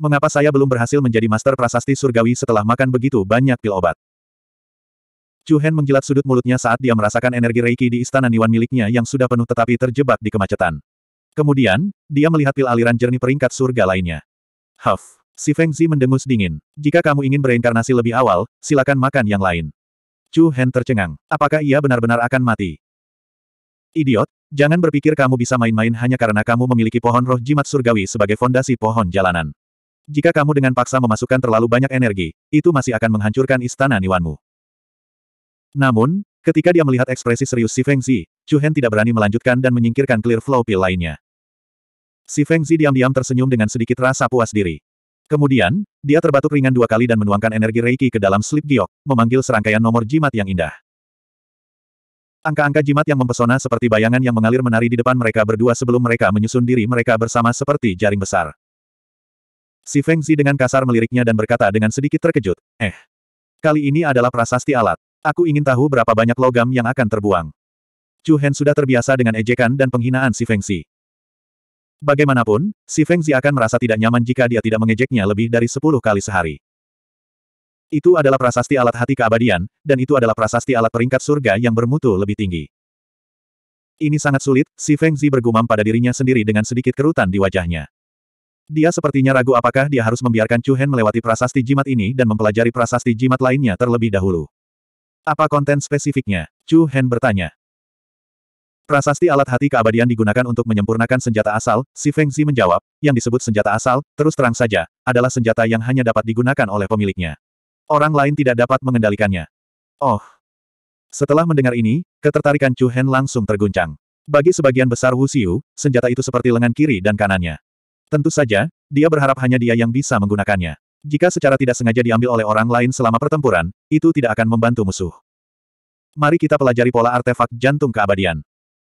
Mengapa saya belum berhasil menjadi master prasasti surgawi setelah makan begitu banyak pil obat? Chu Hen menjilat sudut mulutnya saat dia merasakan energi Reiki di istana Niwan miliknya yang sudah penuh tetapi terjebak di kemacetan. Kemudian, dia melihat pil aliran jernih peringkat surga lainnya. Huff! Si Feng Zi mendengus dingin. Jika kamu ingin bereinkarnasi lebih awal, silakan makan yang lain. Chu Hen tercengang. Apakah ia benar-benar akan mati? Idiot, jangan berpikir kamu bisa main-main hanya karena kamu memiliki pohon roh jimat surgawi sebagai fondasi pohon jalanan. Jika kamu dengan paksa memasukkan terlalu banyak energi, itu masih akan menghancurkan istana Niwanmu. Namun, ketika dia melihat ekspresi serius Si Feng Zi, Chu Hen tidak berani melanjutkan dan menyingkirkan clear flow pill lainnya. Si Feng Zi diam-diam tersenyum dengan sedikit rasa puas diri. Kemudian, dia terbatuk ringan dua kali dan menuangkan energi Reiki ke dalam slip giok, memanggil serangkaian nomor jimat yang indah. Angka-angka jimat yang mempesona seperti bayangan yang mengalir menari di depan mereka berdua sebelum mereka menyusun diri mereka bersama seperti jaring besar. Si Feng Zi dengan kasar meliriknya dan berkata dengan sedikit terkejut, eh. Kali ini adalah prasasti alat. Aku ingin tahu berapa banyak logam yang akan terbuang. Chu Hen sudah terbiasa dengan ejekan dan penghinaan si Feng Zi. Bagaimanapun, si Feng Zi akan merasa tidak nyaman jika dia tidak mengejeknya lebih dari sepuluh kali sehari. Itu adalah prasasti alat hati keabadian, dan itu adalah prasasti alat peringkat surga yang bermutu lebih tinggi. Ini sangat sulit, si Feng Zi bergumam pada dirinya sendiri dengan sedikit kerutan di wajahnya. Dia sepertinya ragu apakah dia harus membiarkan Chu Hen melewati prasasti jimat ini dan mempelajari prasasti jimat lainnya terlebih dahulu. Apa konten spesifiknya? Chu Hen bertanya. Prasasti alat hati keabadian digunakan untuk menyempurnakan senjata asal, si Feng Zi menjawab, yang disebut senjata asal, terus terang saja, adalah senjata yang hanya dapat digunakan oleh pemiliknya. Orang lain tidak dapat mengendalikannya. Oh. Setelah mendengar ini, ketertarikan Chu Hen langsung terguncang. Bagi sebagian besar Wu Xiu, senjata itu seperti lengan kiri dan kanannya. Tentu saja, dia berharap hanya dia yang bisa menggunakannya. Jika secara tidak sengaja diambil oleh orang lain selama pertempuran, itu tidak akan membantu musuh. Mari kita pelajari pola artefak jantung keabadian.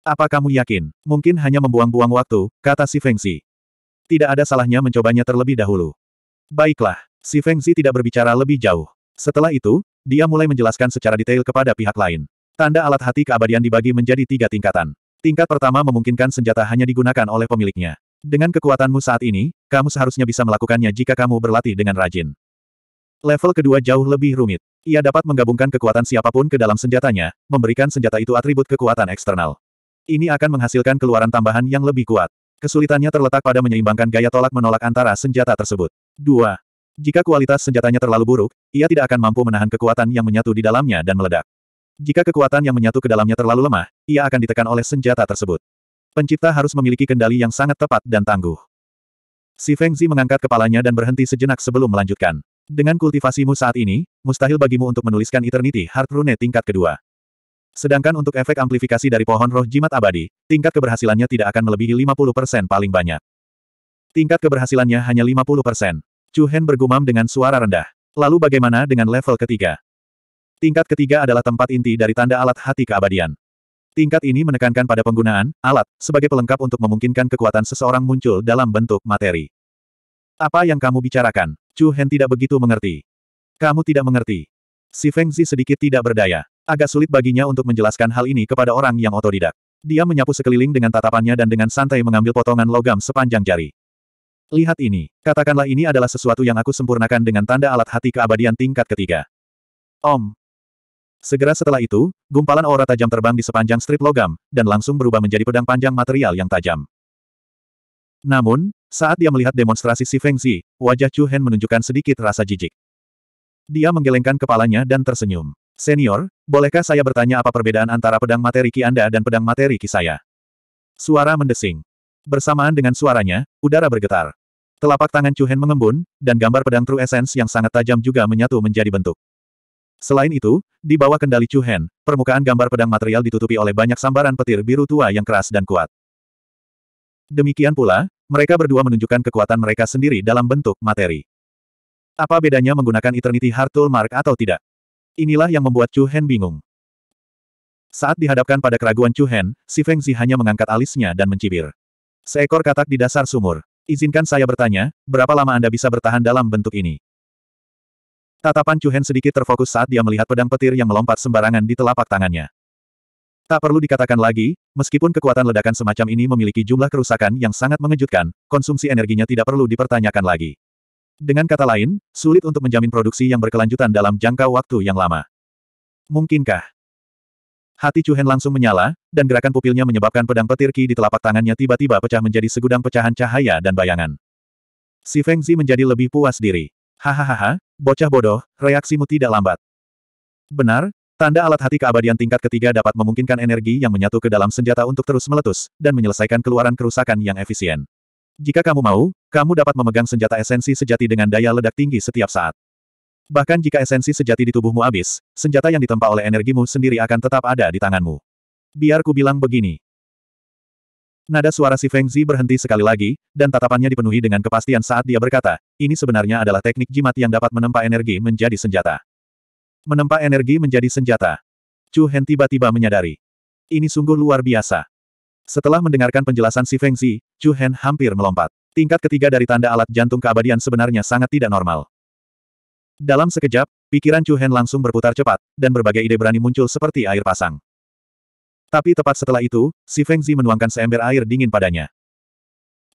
Apa kamu yakin? Mungkin hanya membuang-buang waktu, kata si Fengzi. Tidak ada salahnya mencobanya terlebih dahulu. Baiklah, si Fengzi tidak berbicara lebih jauh. Setelah itu, dia mulai menjelaskan secara detail kepada pihak lain. Tanda alat hati keabadian dibagi menjadi tiga tingkatan. Tingkat pertama memungkinkan senjata hanya digunakan oleh pemiliknya. Dengan kekuatanmu saat ini, kamu seharusnya bisa melakukannya jika kamu berlatih dengan rajin. Level kedua jauh lebih rumit. Ia dapat menggabungkan kekuatan siapapun ke dalam senjatanya, memberikan senjata itu atribut kekuatan eksternal. Ini akan menghasilkan keluaran tambahan yang lebih kuat. Kesulitannya terletak pada menyeimbangkan gaya tolak-menolak antara senjata tersebut. 2. Jika kualitas senjatanya terlalu buruk, ia tidak akan mampu menahan kekuatan yang menyatu di dalamnya dan meledak. Jika kekuatan yang menyatu ke dalamnya terlalu lemah, ia akan ditekan oleh senjata tersebut. Pencipta harus memiliki kendali yang sangat tepat dan tangguh. Si Fengzi mengangkat kepalanya dan berhenti sejenak sebelum melanjutkan. Dengan kultivasimu saat ini, mustahil bagimu untuk menuliskan Eternity Heart Rune tingkat kedua. Sedangkan untuk efek amplifikasi dari pohon roh jimat abadi, tingkat keberhasilannya tidak akan melebihi 50% paling banyak. Tingkat keberhasilannya hanya 50%. Chu Hen bergumam dengan suara rendah. Lalu bagaimana dengan level ketiga? Tingkat ketiga adalah tempat inti dari tanda alat hati keabadian. Tingkat ini menekankan pada penggunaan alat sebagai pelengkap untuk memungkinkan kekuatan seseorang muncul dalam bentuk materi. Apa yang kamu bicarakan? Chu Hen tidak begitu mengerti. Kamu tidak mengerti. Si Feng Zi sedikit tidak berdaya. Agak sulit baginya untuk menjelaskan hal ini kepada orang yang otodidak. Dia menyapu sekeliling dengan tatapannya dan dengan santai mengambil potongan logam sepanjang jari. Lihat ini, katakanlah ini adalah sesuatu yang aku sempurnakan dengan tanda alat hati keabadian tingkat ketiga. Om, Segera setelah itu, gumpalan aura tajam terbang di sepanjang strip logam, dan langsung berubah menjadi pedang panjang material yang tajam. Namun, saat dia melihat demonstrasi Si Fengzi, wajah Chu Hen menunjukkan sedikit rasa jijik. Dia menggelengkan kepalanya dan tersenyum. Senior, bolehkah saya bertanya apa perbedaan antara pedang materi Ki Anda dan pedang materi Ki saya? Suara mendesing. Bersamaan dengan suaranya, udara bergetar. Telapak tangan Chu Hen mengembun, dan gambar pedang True Essence yang sangat tajam juga menyatu menjadi bentuk. Selain itu, di bawah kendali Chu Hen, permukaan gambar pedang material ditutupi oleh banyak sambaran petir biru tua yang keras dan kuat. Demikian pula, mereka berdua menunjukkan kekuatan mereka sendiri dalam bentuk materi. Apa bedanya menggunakan Eternity Heart Tool Mark atau tidak? Inilah yang membuat Chu Hen bingung. Saat dihadapkan pada keraguan Chu Hen, si Feng Zi hanya mengangkat alisnya dan mencibir. Seekor katak di dasar sumur. Izinkan saya bertanya, berapa lama Anda bisa bertahan dalam bentuk ini? Tatapan Chu Hen sedikit terfokus saat dia melihat pedang petir yang melompat sembarangan di telapak tangannya. Tak perlu dikatakan lagi, meskipun kekuatan ledakan semacam ini memiliki jumlah kerusakan yang sangat mengejutkan, konsumsi energinya tidak perlu dipertanyakan lagi. Dengan kata lain, sulit untuk menjamin produksi yang berkelanjutan dalam jangka waktu yang lama. Mungkinkah? Hati Chu Hen langsung menyala, dan gerakan pupilnya menyebabkan pedang petir Qi di telapak tangannya tiba-tiba pecah menjadi segudang pecahan cahaya dan bayangan. Si Fengzi menjadi lebih puas diri. Hahaha, Bocah bodoh, reaksimu tidak lambat. Benar, tanda alat hati keabadian tingkat ketiga dapat memungkinkan energi yang menyatu ke dalam senjata untuk terus meletus, dan menyelesaikan keluaran kerusakan yang efisien. Jika kamu mau, kamu dapat memegang senjata esensi sejati dengan daya ledak tinggi setiap saat. Bahkan jika esensi sejati di tubuhmu habis, senjata yang ditempa oleh energimu sendiri akan tetap ada di tanganmu. Biar ku bilang begini, Nada suara si Feng Zi berhenti sekali lagi, dan tatapannya dipenuhi dengan kepastian saat dia berkata, ini sebenarnya adalah teknik jimat yang dapat menempa energi menjadi senjata. Menempa energi menjadi senjata. Chu Hen tiba-tiba menyadari. Ini sungguh luar biasa. Setelah mendengarkan penjelasan si Feng Zi, Chu Hen hampir melompat. Tingkat ketiga dari tanda alat jantung keabadian sebenarnya sangat tidak normal. Dalam sekejap, pikiran Chu Hen langsung berputar cepat, dan berbagai ide berani muncul seperti air pasang. Tapi tepat setelah itu, si Fengzi menuangkan seember air dingin padanya.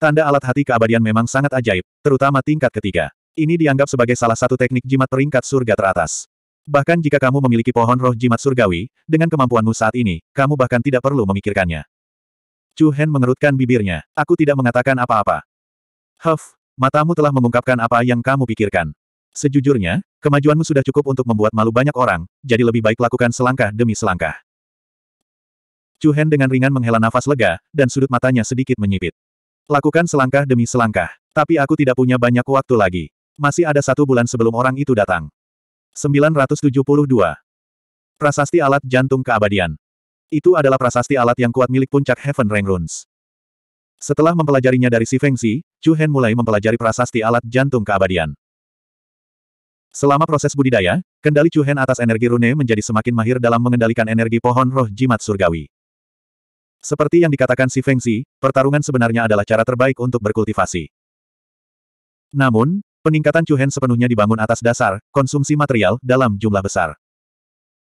Tanda alat hati keabadian memang sangat ajaib, terutama tingkat ketiga. Ini dianggap sebagai salah satu teknik jimat peringkat surga teratas. Bahkan jika kamu memiliki pohon roh jimat surgawi, dengan kemampuanmu saat ini, kamu bahkan tidak perlu memikirkannya. Chu Hen mengerutkan bibirnya. Aku tidak mengatakan apa-apa. Huff, matamu telah mengungkapkan apa yang kamu pikirkan. Sejujurnya, kemajuanmu sudah cukup untuk membuat malu banyak orang, jadi lebih baik lakukan selangkah demi selangkah. Chu Hen dengan ringan menghela nafas lega, dan sudut matanya sedikit menyipit. Lakukan selangkah demi selangkah. Tapi aku tidak punya banyak waktu lagi. Masih ada satu bulan sebelum orang itu datang. 972. Prasasti Alat Jantung Keabadian. Itu adalah prasasti alat yang kuat milik puncak Heaven Runes. Setelah mempelajarinya dari si Feng Fengxi, Chu Hen mulai mempelajari prasasti alat jantung keabadian. Selama proses budidaya, kendali Chu Hen atas energi rune menjadi semakin mahir dalam mengendalikan energi pohon roh jimat surgawi. Seperti yang dikatakan si Feng Zi, pertarungan sebenarnya adalah cara terbaik untuk berkultivasi. Namun, peningkatan Cuhen sepenuhnya dibangun atas dasar, konsumsi material, dalam jumlah besar.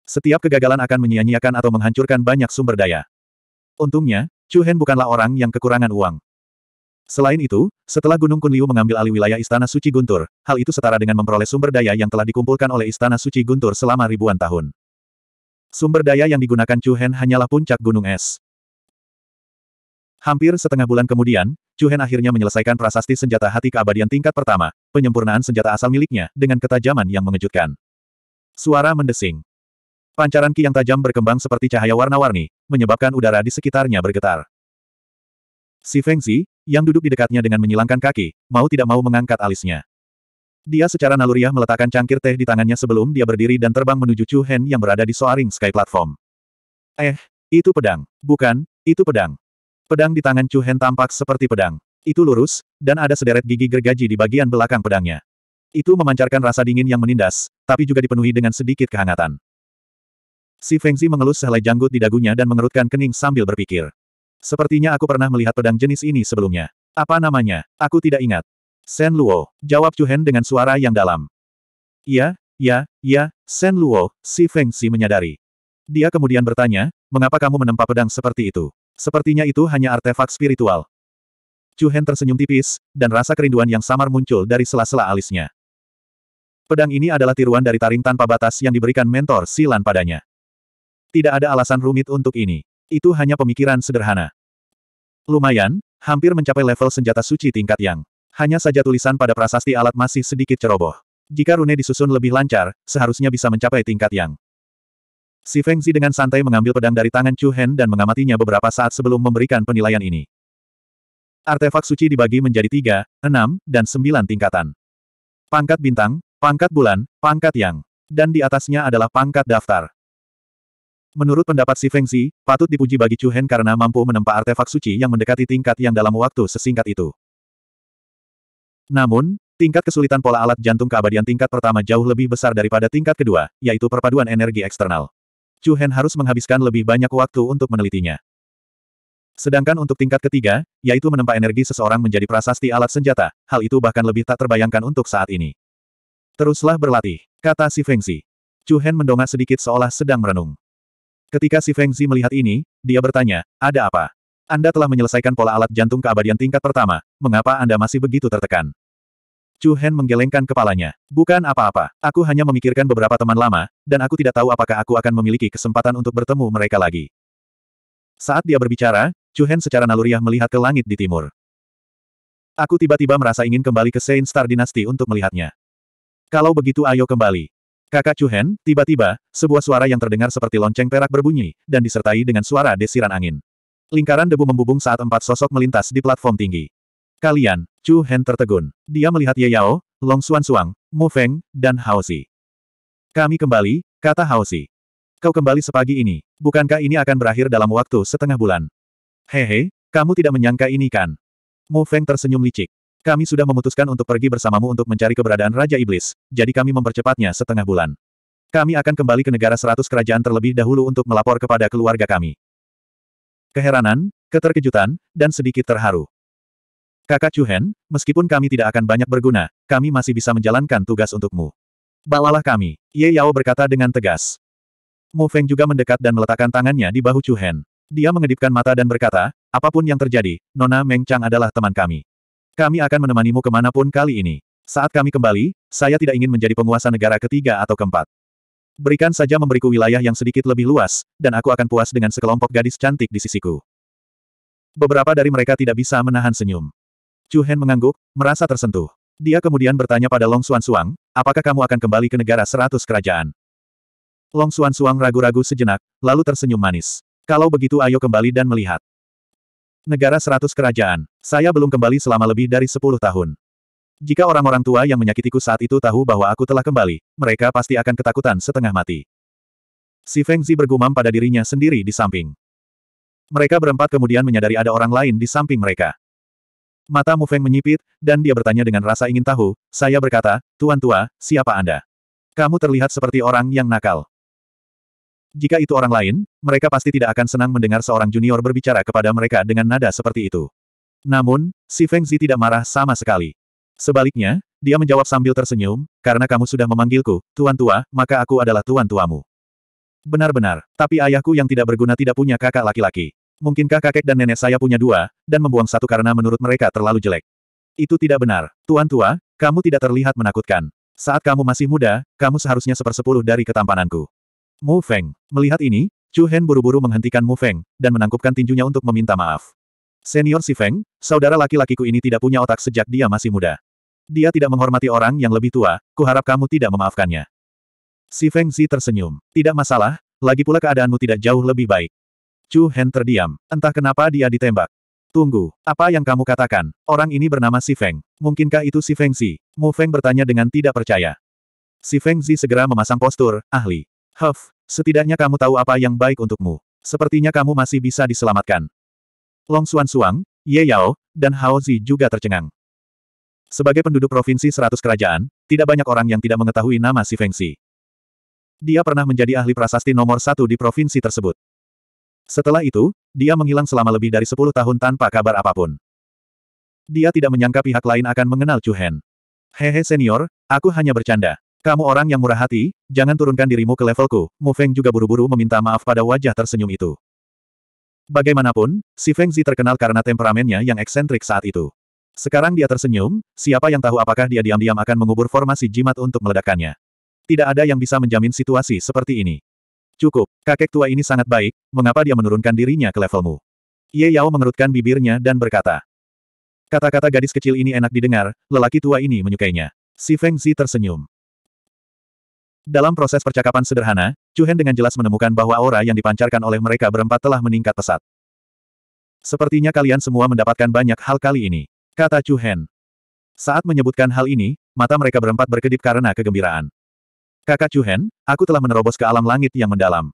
Setiap kegagalan akan menyia-nyiakan atau menghancurkan banyak sumber daya. Untungnya, Cuhen bukanlah orang yang kekurangan uang. Selain itu, setelah Gunung Kunliu mengambil alih wilayah Istana Suci Guntur, hal itu setara dengan memperoleh sumber daya yang telah dikumpulkan oleh Istana Suci Guntur selama ribuan tahun. Sumber daya yang digunakan Chu hanyalah puncak gunung es. Hampir setengah bulan kemudian, Hen akhirnya menyelesaikan prasasti senjata hati keabadian tingkat pertama, penyempurnaan senjata asal miliknya, dengan ketajaman yang mengejutkan. Suara mendesing. Pancaran ki yang tajam berkembang seperti cahaya warna-warni, menyebabkan udara di sekitarnya bergetar. Si Fengzi, yang duduk di dekatnya dengan menyilangkan kaki, mau tidak mau mengangkat alisnya. Dia secara naluriah meletakkan cangkir teh di tangannya sebelum dia berdiri dan terbang menuju Chu Hen yang berada di Soaring Sky Platform. Eh, itu pedang. Bukan, itu pedang. Pedang di tangan Chu Hen tampak seperti pedang. Itu lurus, dan ada sederet gigi gergaji di bagian belakang pedangnya. Itu memancarkan rasa dingin yang menindas, tapi juga dipenuhi dengan sedikit kehangatan. Si Fengzi mengelus sehelai janggut di dagunya dan mengerutkan kening sambil berpikir. Sepertinya aku pernah melihat pedang jenis ini sebelumnya. Apa namanya? Aku tidak ingat. Sen Luo, jawab Chu Hen dengan suara yang dalam. Iya, ya, ya, Sen Luo, si Feng Si menyadari. Dia kemudian bertanya, mengapa kamu menempa pedang seperti itu? Sepertinya itu hanya artefak spiritual. Chu Hen tersenyum tipis, dan rasa kerinduan yang samar muncul dari sela-sela alisnya. Pedang ini adalah tiruan dari taring tanpa batas yang diberikan mentor Silan padanya. Tidak ada alasan rumit untuk ini. Itu hanya pemikiran sederhana. Lumayan, hampir mencapai level senjata suci tingkat yang. Hanya saja tulisan pada prasasti alat masih sedikit ceroboh. Jika rune disusun lebih lancar, seharusnya bisa mencapai tingkat yang. Si Feng Zi dengan santai mengambil pedang dari tangan Chu Hen dan mengamatinya beberapa saat sebelum memberikan penilaian ini. Artefak suci dibagi menjadi tiga, enam, dan sembilan tingkatan. Pangkat bintang, pangkat bulan, pangkat yang. Dan di atasnya adalah pangkat daftar. Menurut pendapat si Feng Zi, patut dipuji bagi Chu Hen karena mampu menempa artefak suci yang mendekati tingkat yang dalam waktu sesingkat itu. Namun, tingkat kesulitan pola alat jantung keabadian tingkat pertama jauh lebih besar daripada tingkat kedua, yaitu perpaduan energi eksternal. Chu Hen harus menghabiskan lebih banyak waktu untuk menelitinya. Sedangkan untuk tingkat ketiga, yaitu menempa energi seseorang menjadi prasasti alat senjata, hal itu bahkan lebih tak terbayangkan untuk saat ini. Teruslah berlatih, kata si Zi. Chu Hen mendongak sedikit seolah sedang merenung. Ketika si Zi melihat ini, dia bertanya, ada apa? Anda telah menyelesaikan pola alat jantung keabadian tingkat pertama, mengapa Anda masih begitu tertekan? Chu Hen menggelengkan kepalanya. Bukan apa-apa, aku hanya memikirkan beberapa teman lama, dan aku tidak tahu apakah aku akan memiliki kesempatan untuk bertemu mereka lagi. Saat dia berbicara, Chu Hen secara naluriah melihat ke langit di timur. Aku tiba-tiba merasa ingin kembali ke Saint Star Dynasty untuk melihatnya. Kalau begitu ayo kembali. Kakak Chu Hen, tiba-tiba, sebuah suara yang terdengar seperti lonceng perak berbunyi, dan disertai dengan suara desiran angin. Lingkaran debu membubung saat empat sosok melintas di platform tinggi. Kalian, Chu Hen tertegun. Dia melihat Ye Yao, Long Xuan Suang, Mu Feng, dan Hao Xi. Kami kembali, kata Hao Xi. Kau kembali sepagi ini. Bukankah ini akan berakhir dalam waktu setengah bulan? Hehe, kamu tidak menyangka ini kan? Mu Feng tersenyum licik. Kami sudah memutuskan untuk pergi bersamamu untuk mencari keberadaan Raja Iblis, jadi kami mempercepatnya setengah bulan. Kami akan kembali ke negara seratus kerajaan terlebih dahulu untuk melapor kepada keluarga kami. Keheranan, keterkejutan, dan sedikit terharu. Kakak Chuhen, meskipun kami tidak akan banyak berguna, kami masih bisa menjalankan tugas untukmu. Balalah kami, Ye Yao berkata dengan tegas. Mu Feng juga mendekat dan meletakkan tangannya di bahu Chuhen. Dia mengedipkan mata dan berkata, apapun yang terjadi, Nona Meng Chang adalah teman kami. Kami akan menemanimu kemanapun kali ini. Saat kami kembali, saya tidak ingin menjadi penguasa negara ketiga atau keempat. Berikan saja memberiku wilayah yang sedikit lebih luas, dan aku akan puas dengan sekelompok gadis cantik di sisiku. Beberapa dari mereka tidak bisa menahan senyum. Chu Hen mengangguk, merasa tersentuh. Dia kemudian bertanya pada Long Xuan Suang, apakah kamu akan kembali ke negara seratus kerajaan? Long Xuan Suang ragu-ragu sejenak, lalu tersenyum manis. Kalau begitu ayo kembali dan melihat. Negara seratus kerajaan, saya belum kembali selama lebih dari sepuluh tahun. Jika orang-orang tua yang menyakitiku saat itu tahu bahwa aku telah kembali, mereka pasti akan ketakutan setengah mati. Si Feng Zi bergumam pada dirinya sendiri di samping. Mereka berempat kemudian menyadari ada orang lain di samping mereka. Mata Mu Feng menyipit, dan dia bertanya dengan rasa ingin tahu, saya berkata, Tuan Tua, siapa Anda? Kamu terlihat seperti orang yang nakal. Jika itu orang lain, mereka pasti tidak akan senang mendengar seorang junior berbicara kepada mereka dengan nada seperti itu. Namun, si Feng Zi tidak marah sama sekali. Sebaliknya, dia menjawab sambil tersenyum, karena kamu sudah memanggilku, Tuan Tua, maka aku adalah Tuan Tuamu. Benar-benar, tapi ayahku yang tidak berguna tidak punya kakak laki-laki. Mungkinkah kakek dan nenek saya punya dua, dan membuang satu karena menurut mereka terlalu jelek? Itu tidak benar. Tuan tua, kamu tidak terlihat menakutkan. Saat kamu masih muda, kamu seharusnya sepersepuluh dari ketampananku. Mu Feng. Melihat ini, Chu Hen buru-buru menghentikan Mu Feng, dan menangkupkan tinjunya untuk meminta maaf. Senior Si Feng, saudara laki-lakiku ini tidak punya otak sejak dia masih muda. Dia tidak menghormati orang yang lebih tua, kuharap kamu tidak memaafkannya. Si Feng Zi tersenyum. Tidak masalah, lagi pula keadaanmu tidak jauh lebih baik. Chu Hen terdiam. Entah kenapa dia ditembak. Tunggu, apa yang kamu katakan? Orang ini bernama Si Feng. Mungkinkah itu Si Feng Zi? Mu Feng bertanya dengan tidak percaya. Si Feng Zi segera memasang postur, ahli. Huff, setidaknya kamu tahu apa yang baik untukmu. Sepertinya kamu masih bisa diselamatkan. Long Xuan Suang, Ye Yao, dan Hao Zi juga tercengang. Sebagai penduduk provinsi seratus kerajaan, tidak banyak orang yang tidak mengetahui nama Si Feng Zi. Dia pernah menjadi ahli prasasti nomor satu di provinsi tersebut. Setelah itu, dia menghilang selama lebih dari sepuluh tahun tanpa kabar apapun. Dia tidak menyangka pihak lain akan mengenal Chu Hen. Hehe senior, aku hanya bercanda. Kamu orang yang murah hati, jangan turunkan dirimu ke levelku. Mu Feng juga buru-buru meminta maaf pada wajah tersenyum itu. Bagaimanapun, si Feng Zi terkenal karena temperamennya yang eksentrik saat itu. Sekarang dia tersenyum, siapa yang tahu apakah dia diam-diam akan mengubur formasi jimat untuk meledakkannya. Tidak ada yang bisa menjamin situasi seperti ini. Cukup, kakek tua ini sangat baik, mengapa dia menurunkan dirinya ke levelmu? Ye Yao mengerutkan bibirnya dan berkata. Kata-kata gadis kecil ini enak didengar, lelaki tua ini menyukainya. Si Feng Zi tersenyum. Dalam proses percakapan sederhana, Chu Hen dengan jelas menemukan bahwa aura yang dipancarkan oleh mereka berempat telah meningkat pesat. Sepertinya kalian semua mendapatkan banyak hal kali ini, kata Chu Hen. Saat menyebutkan hal ini, mata mereka berempat berkedip karena kegembiraan. Kakak Hen, aku telah menerobos ke alam langit yang mendalam.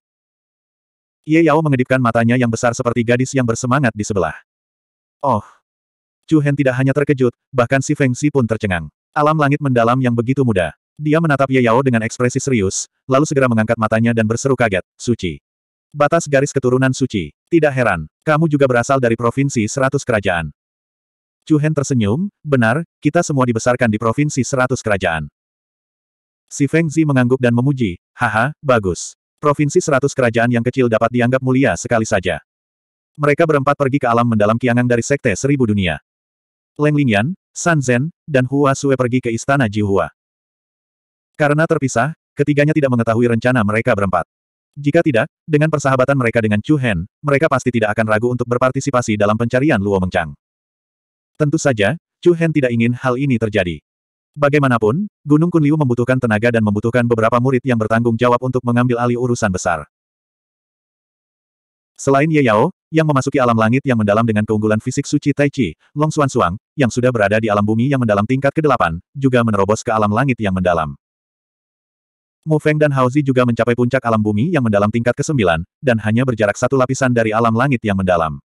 Ye Yao mengedipkan matanya yang besar seperti gadis yang bersemangat di sebelah. Oh. Hen tidak hanya terkejut, bahkan si Feng Si pun tercengang. Alam langit mendalam yang begitu muda. Dia menatap Ye Yao dengan ekspresi serius, lalu segera mengangkat matanya dan berseru kaget, suci. Batas garis keturunan suci. Tidak heran, kamu juga berasal dari provinsi seratus kerajaan. Hen tersenyum, benar, kita semua dibesarkan di provinsi seratus kerajaan. Si Feng Zi mengangguk dan memuji, haha, bagus. Provinsi seratus kerajaan yang kecil dapat dianggap mulia sekali saja. Mereka berempat pergi ke alam mendalam Kiangang dari Sekte Seribu Dunia. Leng Lingyan, San Zhen, dan Hua Sue pergi ke Istana Jihua. Karena terpisah, ketiganya tidak mengetahui rencana mereka berempat. Jika tidak, dengan persahabatan mereka dengan Chu Hen, mereka pasti tidak akan ragu untuk berpartisipasi dalam pencarian Luo Mengchang. Tentu saja, Chu Hen tidak ingin hal ini terjadi. Bagaimanapun, Gunung Kunliu membutuhkan tenaga dan membutuhkan beberapa murid yang bertanggung jawab untuk mengambil alih urusan besar. Selain Ye Yao, yang memasuki alam langit yang mendalam dengan keunggulan fisik suci Tai Chi, Long Xuan Suang, yang sudah berada di alam bumi yang mendalam tingkat ke-8, juga menerobos ke alam langit yang mendalam. Mu Feng dan Hao Zi juga mencapai puncak alam bumi yang mendalam tingkat ke-9, dan hanya berjarak satu lapisan dari alam langit yang mendalam.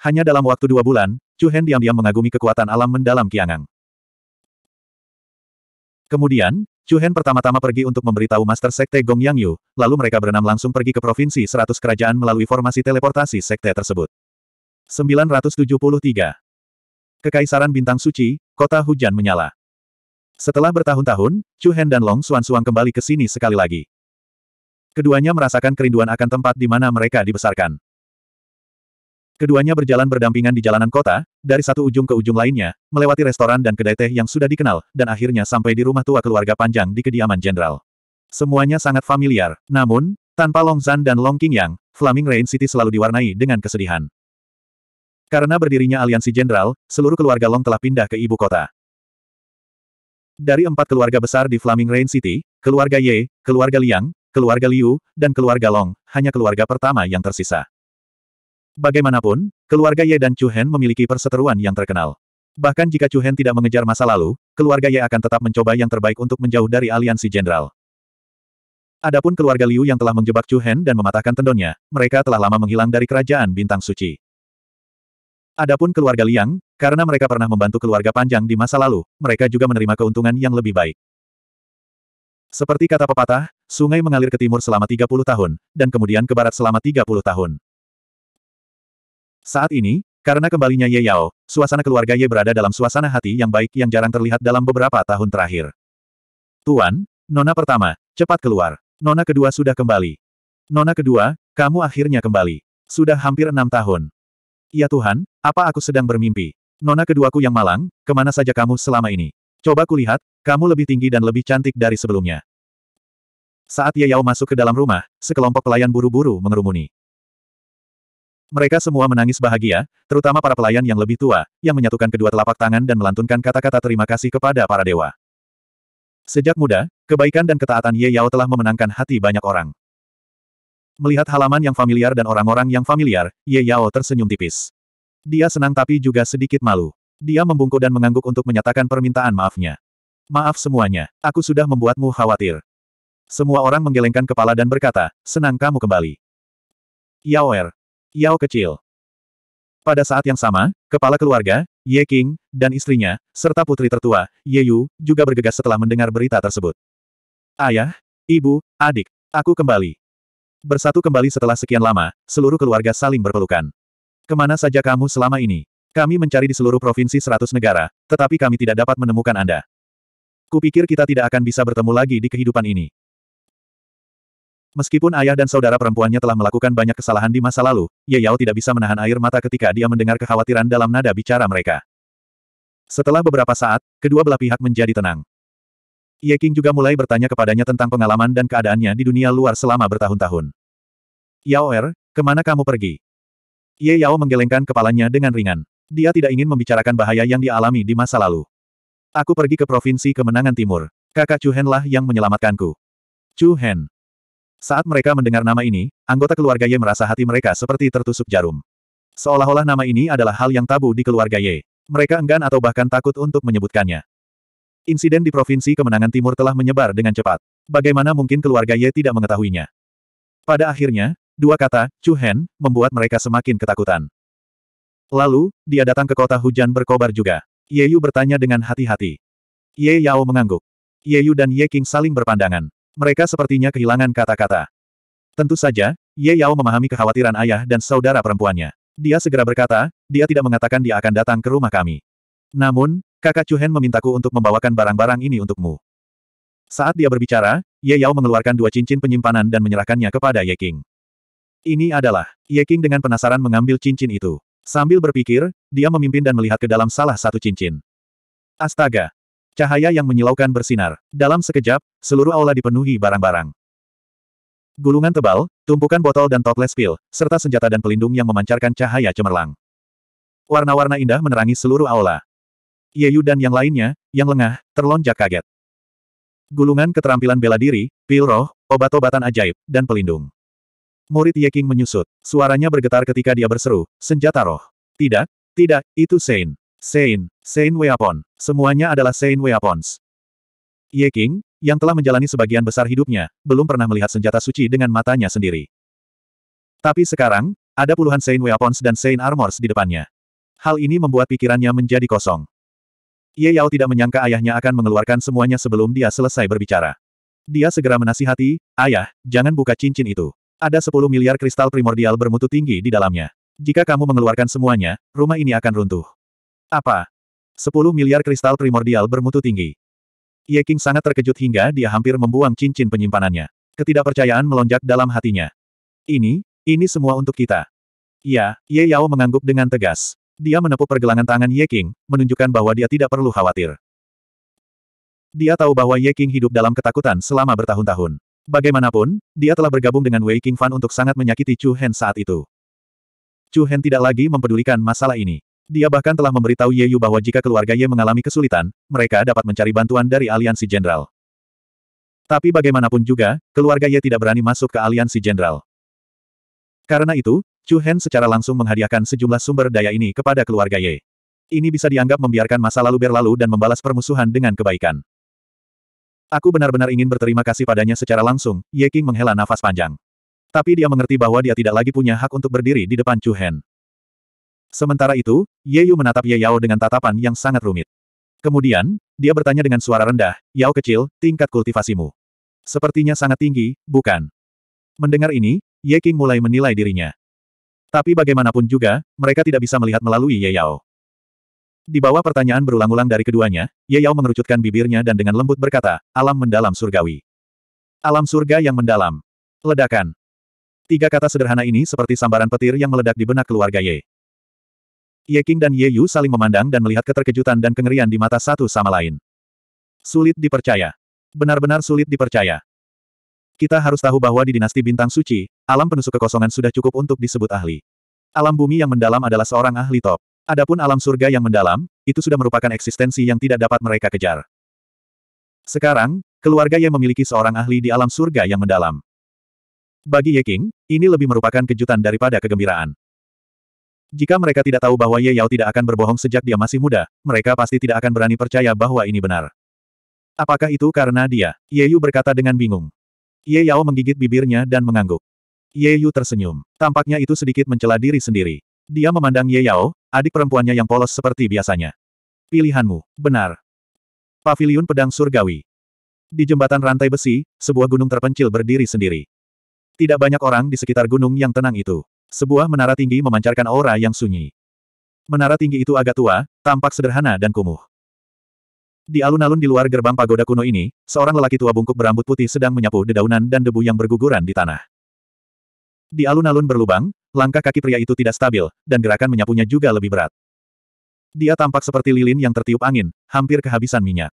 Hanya dalam waktu dua bulan, Chu Hen diam-diam mengagumi kekuatan alam mendalam Kiangang. Kemudian, Chu Hen pertama-tama pergi untuk memberitahu Master Sekte Gong Yang Yu, lalu mereka berenam langsung pergi ke Provinsi 100 Kerajaan melalui formasi teleportasi Sekte tersebut. 973. Kekaisaran Bintang Suci, Kota Hujan Menyala. Setelah bertahun-tahun, Chu Hen dan Long Xuan Suang kembali ke sini sekali lagi. Keduanya merasakan kerinduan akan tempat di mana mereka dibesarkan. Keduanya berjalan berdampingan di jalanan kota, dari satu ujung ke ujung lainnya, melewati restoran dan kedai teh yang sudah dikenal, dan akhirnya sampai di rumah tua keluarga panjang di kediaman jenderal. Semuanya sangat familiar, namun, tanpa Long Zan dan Long Yang, Flaming Rain City selalu diwarnai dengan kesedihan. Karena berdirinya aliansi jenderal, seluruh keluarga Long telah pindah ke ibu kota. Dari empat keluarga besar di Flaming Rain City, keluarga Ye, keluarga Liang, keluarga Liu, dan keluarga Long, hanya keluarga pertama yang tersisa. Bagaimanapun, keluarga Ye dan Chu Hen memiliki perseteruan yang terkenal. Bahkan jika Chu Hen tidak mengejar masa lalu, keluarga Ye akan tetap mencoba yang terbaik untuk menjauh dari aliansi jenderal. Adapun keluarga Liu yang telah menjebak Chu Hen dan mematahkan tendonnya, mereka telah lama menghilang dari kerajaan bintang suci. Adapun keluarga Liang, karena mereka pernah membantu keluarga panjang di masa lalu, mereka juga menerima keuntungan yang lebih baik. Seperti kata pepatah, sungai mengalir ke timur selama 30 tahun, dan kemudian ke barat selama 30 tahun. Saat ini, karena kembalinya Ye Yao, suasana keluarga Ye berada dalam suasana hati yang baik yang jarang terlihat dalam beberapa tahun terakhir. Tuan, Nona pertama, cepat keluar. Nona kedua sudah kembali. Nona kedua, kamu akhirnya kembali. Sudah hampir enam tahun. Ya Tuhan, apa aku sedang bermimpi? Nona keduaku yang malang, kemana saja kamu selama ini? Coba kulihat, kamu lebih tinggi dan lebih cantik dari sebelumnya. Saat Ye Yao masuk ke dalam rumah, sekelompok pelayan buru-buru mengerumuni. Mereka semua menangis bahagia, terutama para pelayan yang lebih tua, yang menyatukan kedua telapak tangan dan melantunkan kata-kata terima kasih kepada para dewa. Sejak muda, kebaikan dan ketaatan Ye Yao telah memenangkan hati banyak orang. Melihat halaman yang familiar dan orang-orang yang familiar, Ye Yao tersenyum tipis. Dia senang tapi juga sedikit malu. Dia membungkuk dan mengangguk untuk menyatakan permintaan maafnya. Maaf semuanya, aku sudah membuatmu khawatir. Semua orang menggelengkan kepala dan berkata, senang kamu kembali. Yaoer, Yao kecil. Pada saat yang sama, kepala keluarga, Ye King, dan istrinya, serta putri tertua, Ye Yu, juga bergegas setelah mendengar berita tersebut. Ayah, ibu, adik, aku kembali. Bersatu kembali setelah sekian lama, seluruh keluarga saling berpelukan. Kemana saja kamu selama ini? Kami mencari di seluruh provinsi seratus negara, tetapi kami tidak dapat menemukan Anda. Kupikir kita tidak akan bisa bertemu lagi di kehidupan ini. Meskipun ayah dan saudara perempuannya telah melakukan banyak kesalahan di masa lalu, Ye Yao tidak bisa menahan air mata ketika dia mendengar kekhawatiran dalam nada bicara mereka. Setelah beberapa saat, kedua belah pihak menjadi tenang. Ye King juga mulai bertanya kepadanya tentang pengalaman dan keadaannya di dunia luar selama bertahun-tahun. Yao Er, kemana kamu pergi? Ye Yao menggelengkan kepalanya dengan ringan. Dia tidak ingin membicarakan bahaya yang dialami di masa lalu. Aku pergi ke Provinsi Kemenangan Timur. Kakak Chu Hen lah yang menyelamatkanku. Chu Hen, saat mereka mendengar nama ini, anggota keluarga Ye merasa hati mereka seperti tertusuk jarum. Seolah-olah nama ini adalah hal yang tabu di keluarga Ye. Mereka enggan atau bahkan takut untuk menyebutkannya. Insiden di Provinsi Kemenangan Timur telah menyebar dengan cepat. Bagaimana mungkin keluarga Ye tidak mengetahuinya? Pada akhirnya, dua kata, Chu Hen, membuat mereka semakin ketakutan. Lalu, dia datang ke kota hujan berkobar juga. Ye Yu bertanya dengan hati-hati. Ye Yao mengangguk. Ye Yu dan Ye King saling berpandangan. Mereka sepertinya kehilangan kata-kata. Tentu saja, Ye Yao memahami kekhawatiran ayah dan saudara perempuannya. Dia segera berkata, dia tidak mengatakan dia akan datang ke rumah kami. Namun, kakak Chu Hen memintaku untuk membawakan barang-barang ini untukmu. Saat dia berbicara, Ye Yao mengeluarkan dua cincin penyimpanan dan menyerahkannya kepada Ye King. Ini adalah, Ye King dengan penasaran mengambil cincin itu. Sambil berpikir, dia memimpin dan melihat ke dalam salah satu cincin. Astaga, Cahaya yang menyilaukan bersinar. Dalam sekejap, seluruh aula dipenuhi barang-barang. Gulungan tebal, tumpukan botol dan toples pil, serta senjata dan pelindung yang memancarkan cahaya cemerlang. Warna-warna indah menerangi seluruh aula. Yeyu dan yang lainnya, yang lengah, terlonjak kaget. Gulungan keterampilan bela diri, pil roh, obat-obatan ajaib, dan pelindung. Murid Ye King menyusut. Suaranya bergetar ketika dia berseru, senjata roh. Tidak, tidak, itu Sein. Sein, Sein Weapon. Semuanya adalah Saint Weapons. Ye King, yang telah menjalani sebagian besar hidupnya, belum pernah melihat senjata suci dengan matanya sendiri. Tapi sekarang, ada puluhan Saint Weapons dan Saint Armors di depannya. Hal ini membuat pikirannya menjadi kosong. Ye Yao tidak menyangka ayahnya akan mengeluarkan semuanya sebelum dia selesai berbicara. Dia segera menasihati, ayah, jangan buka cincin itu. Ada 10 miliar kristal primordial bermutu tinggi di dalamnya. Jika kamu mengeluarkan semuanya, rumah ini akan runtuh. Apa? Sepuluh miliar kristal primordial bermutu tinggi. Ye King sangat terkejut hingga dia hampir membuang cincin penyimpanannya. Ketidakpercayaan melonjak dalam hatinya. Ini, ini semua untuk kita. Ya, Ye Yao mengangguk dengan tegas. Dia menepuk pergelangan tangan Ye King, menunjukkan bahwa dia tidak perlu khawatir. Dia tahu bahwa Ye King hidup dalam ketakutan selama bertahun-tahun. Bagaimanapun, dia telah bergabung dengan Wei King Fan untuk sangat menyakiti Chu Hen saat itu. Chu Hen tidak lagi mempedulikan masalah ini. Dia bahkan telah memberitahu Ye Yu bahwa jika keluarga Ye mengalami kesulitan, mereka dapat mencari bantuan dari aliansi jenderal. Tapi bagaimanapun juga, keluarga Ye tidak berani masuk ke aliansi jenderal. Karena itu, Chu Hen secara langsung menghadiahkan sejumlah sumber daya ini kepada keluarga Ye. Ini bisa dianggap membiarkan masa lalu berlalu dan membalas permusuhan dengan kebaikan. Aku benar-benar ingin berterima kasih padanya secara langsung, Ye King menghela nafas panjang. Tapi dia mengerti bahwa dia tidak lagi punya hak untuk berdiri di depan Chu Hen. Sementara itu, Ye Yu menatap Ye Yao dengan tatapan yang sangat rumit. Kemudian, dia bertanya dengan suara rendah, Yao kecil, tingkat kultivasimu. Sepertinya sangat tinggi, bukan? Mendengar ini, Ye King mulai menilai dirinya. Tapi bagaimanapun juga, mereka tidak bisa melihat melalui Ye Yao. Di bawah pertanyaan berulang-ulang dari keduanya, Ye Yao mengerucutkan bibirnya dan dengan lembut berkata, alam mendalam surgawi. Alam surga yang mendalam. Ledakan. Tiga kata sederhana ini seperti sambaran petir yang meledak di benak keluarga Ye. Ye King dan Ye Yu saling memandang dan melihat keterkejutan dan kengerian di mata satu sama lain. Sulit dipercaya. Benar-benar sulit dipercaya. Kita harus tahu bahwa di dinasti bintang suci, alam penusuk kekosongan sudah cukup untuk disebut ahli. Alam bumi yang mendalam adalah seorang ahli top. Adapun alam surga yang mendalam, itu sudah merupakan eksistensi yang tidak dapat mereka kejar. Sekarang, keluarga Ye memiliki seorang ahli di alam surga yang mendalam. Bagi Ye King, ini lebih merupakan kejutan daripada kegembiraan. Jika mereka tidak tahu bahwa Ye Yao tidak akan berbohong sejak dia masih muda, mereka pasti tidak akan berani percaya bahwa ini benar. Apakah itu karena dia? Ye Yu berkata dengan bingung. Ye Yao menggigit bibirnya dan mengangguk. Ye Yu tersenyum. Tampaknya itu sedikit mencela diri sendiri. Dia memandang Ye Yao, adik perempuannya yang polos seperti biasanya. Pilihanmu, benar. Paviliun Pedang Surgawi. Di jembatan rantai besi, sebuah gunung terpencil berdiri sendiri. Tidak banyak orang di sekitar gunung yang tenang itu. Sebuah menara tinggi memancarkan aura yang sunyi. Menara tinggi itu agak tua, tampak sederhana dan kumuh. Di alun-alun di luar gerbang pagoda kuno ini, seorang lelaki tua bungkuk berambut putih sedang menyapu dedaunan dan debu yang berguguran di tanah. Di alun-alun berlubang, langkah kaki pria itu tidak stabil, dan gerakan menyapunya juga lebih berat. Dia tampak seperti lilin yang tertiup angin, hampir kehabisan minyak.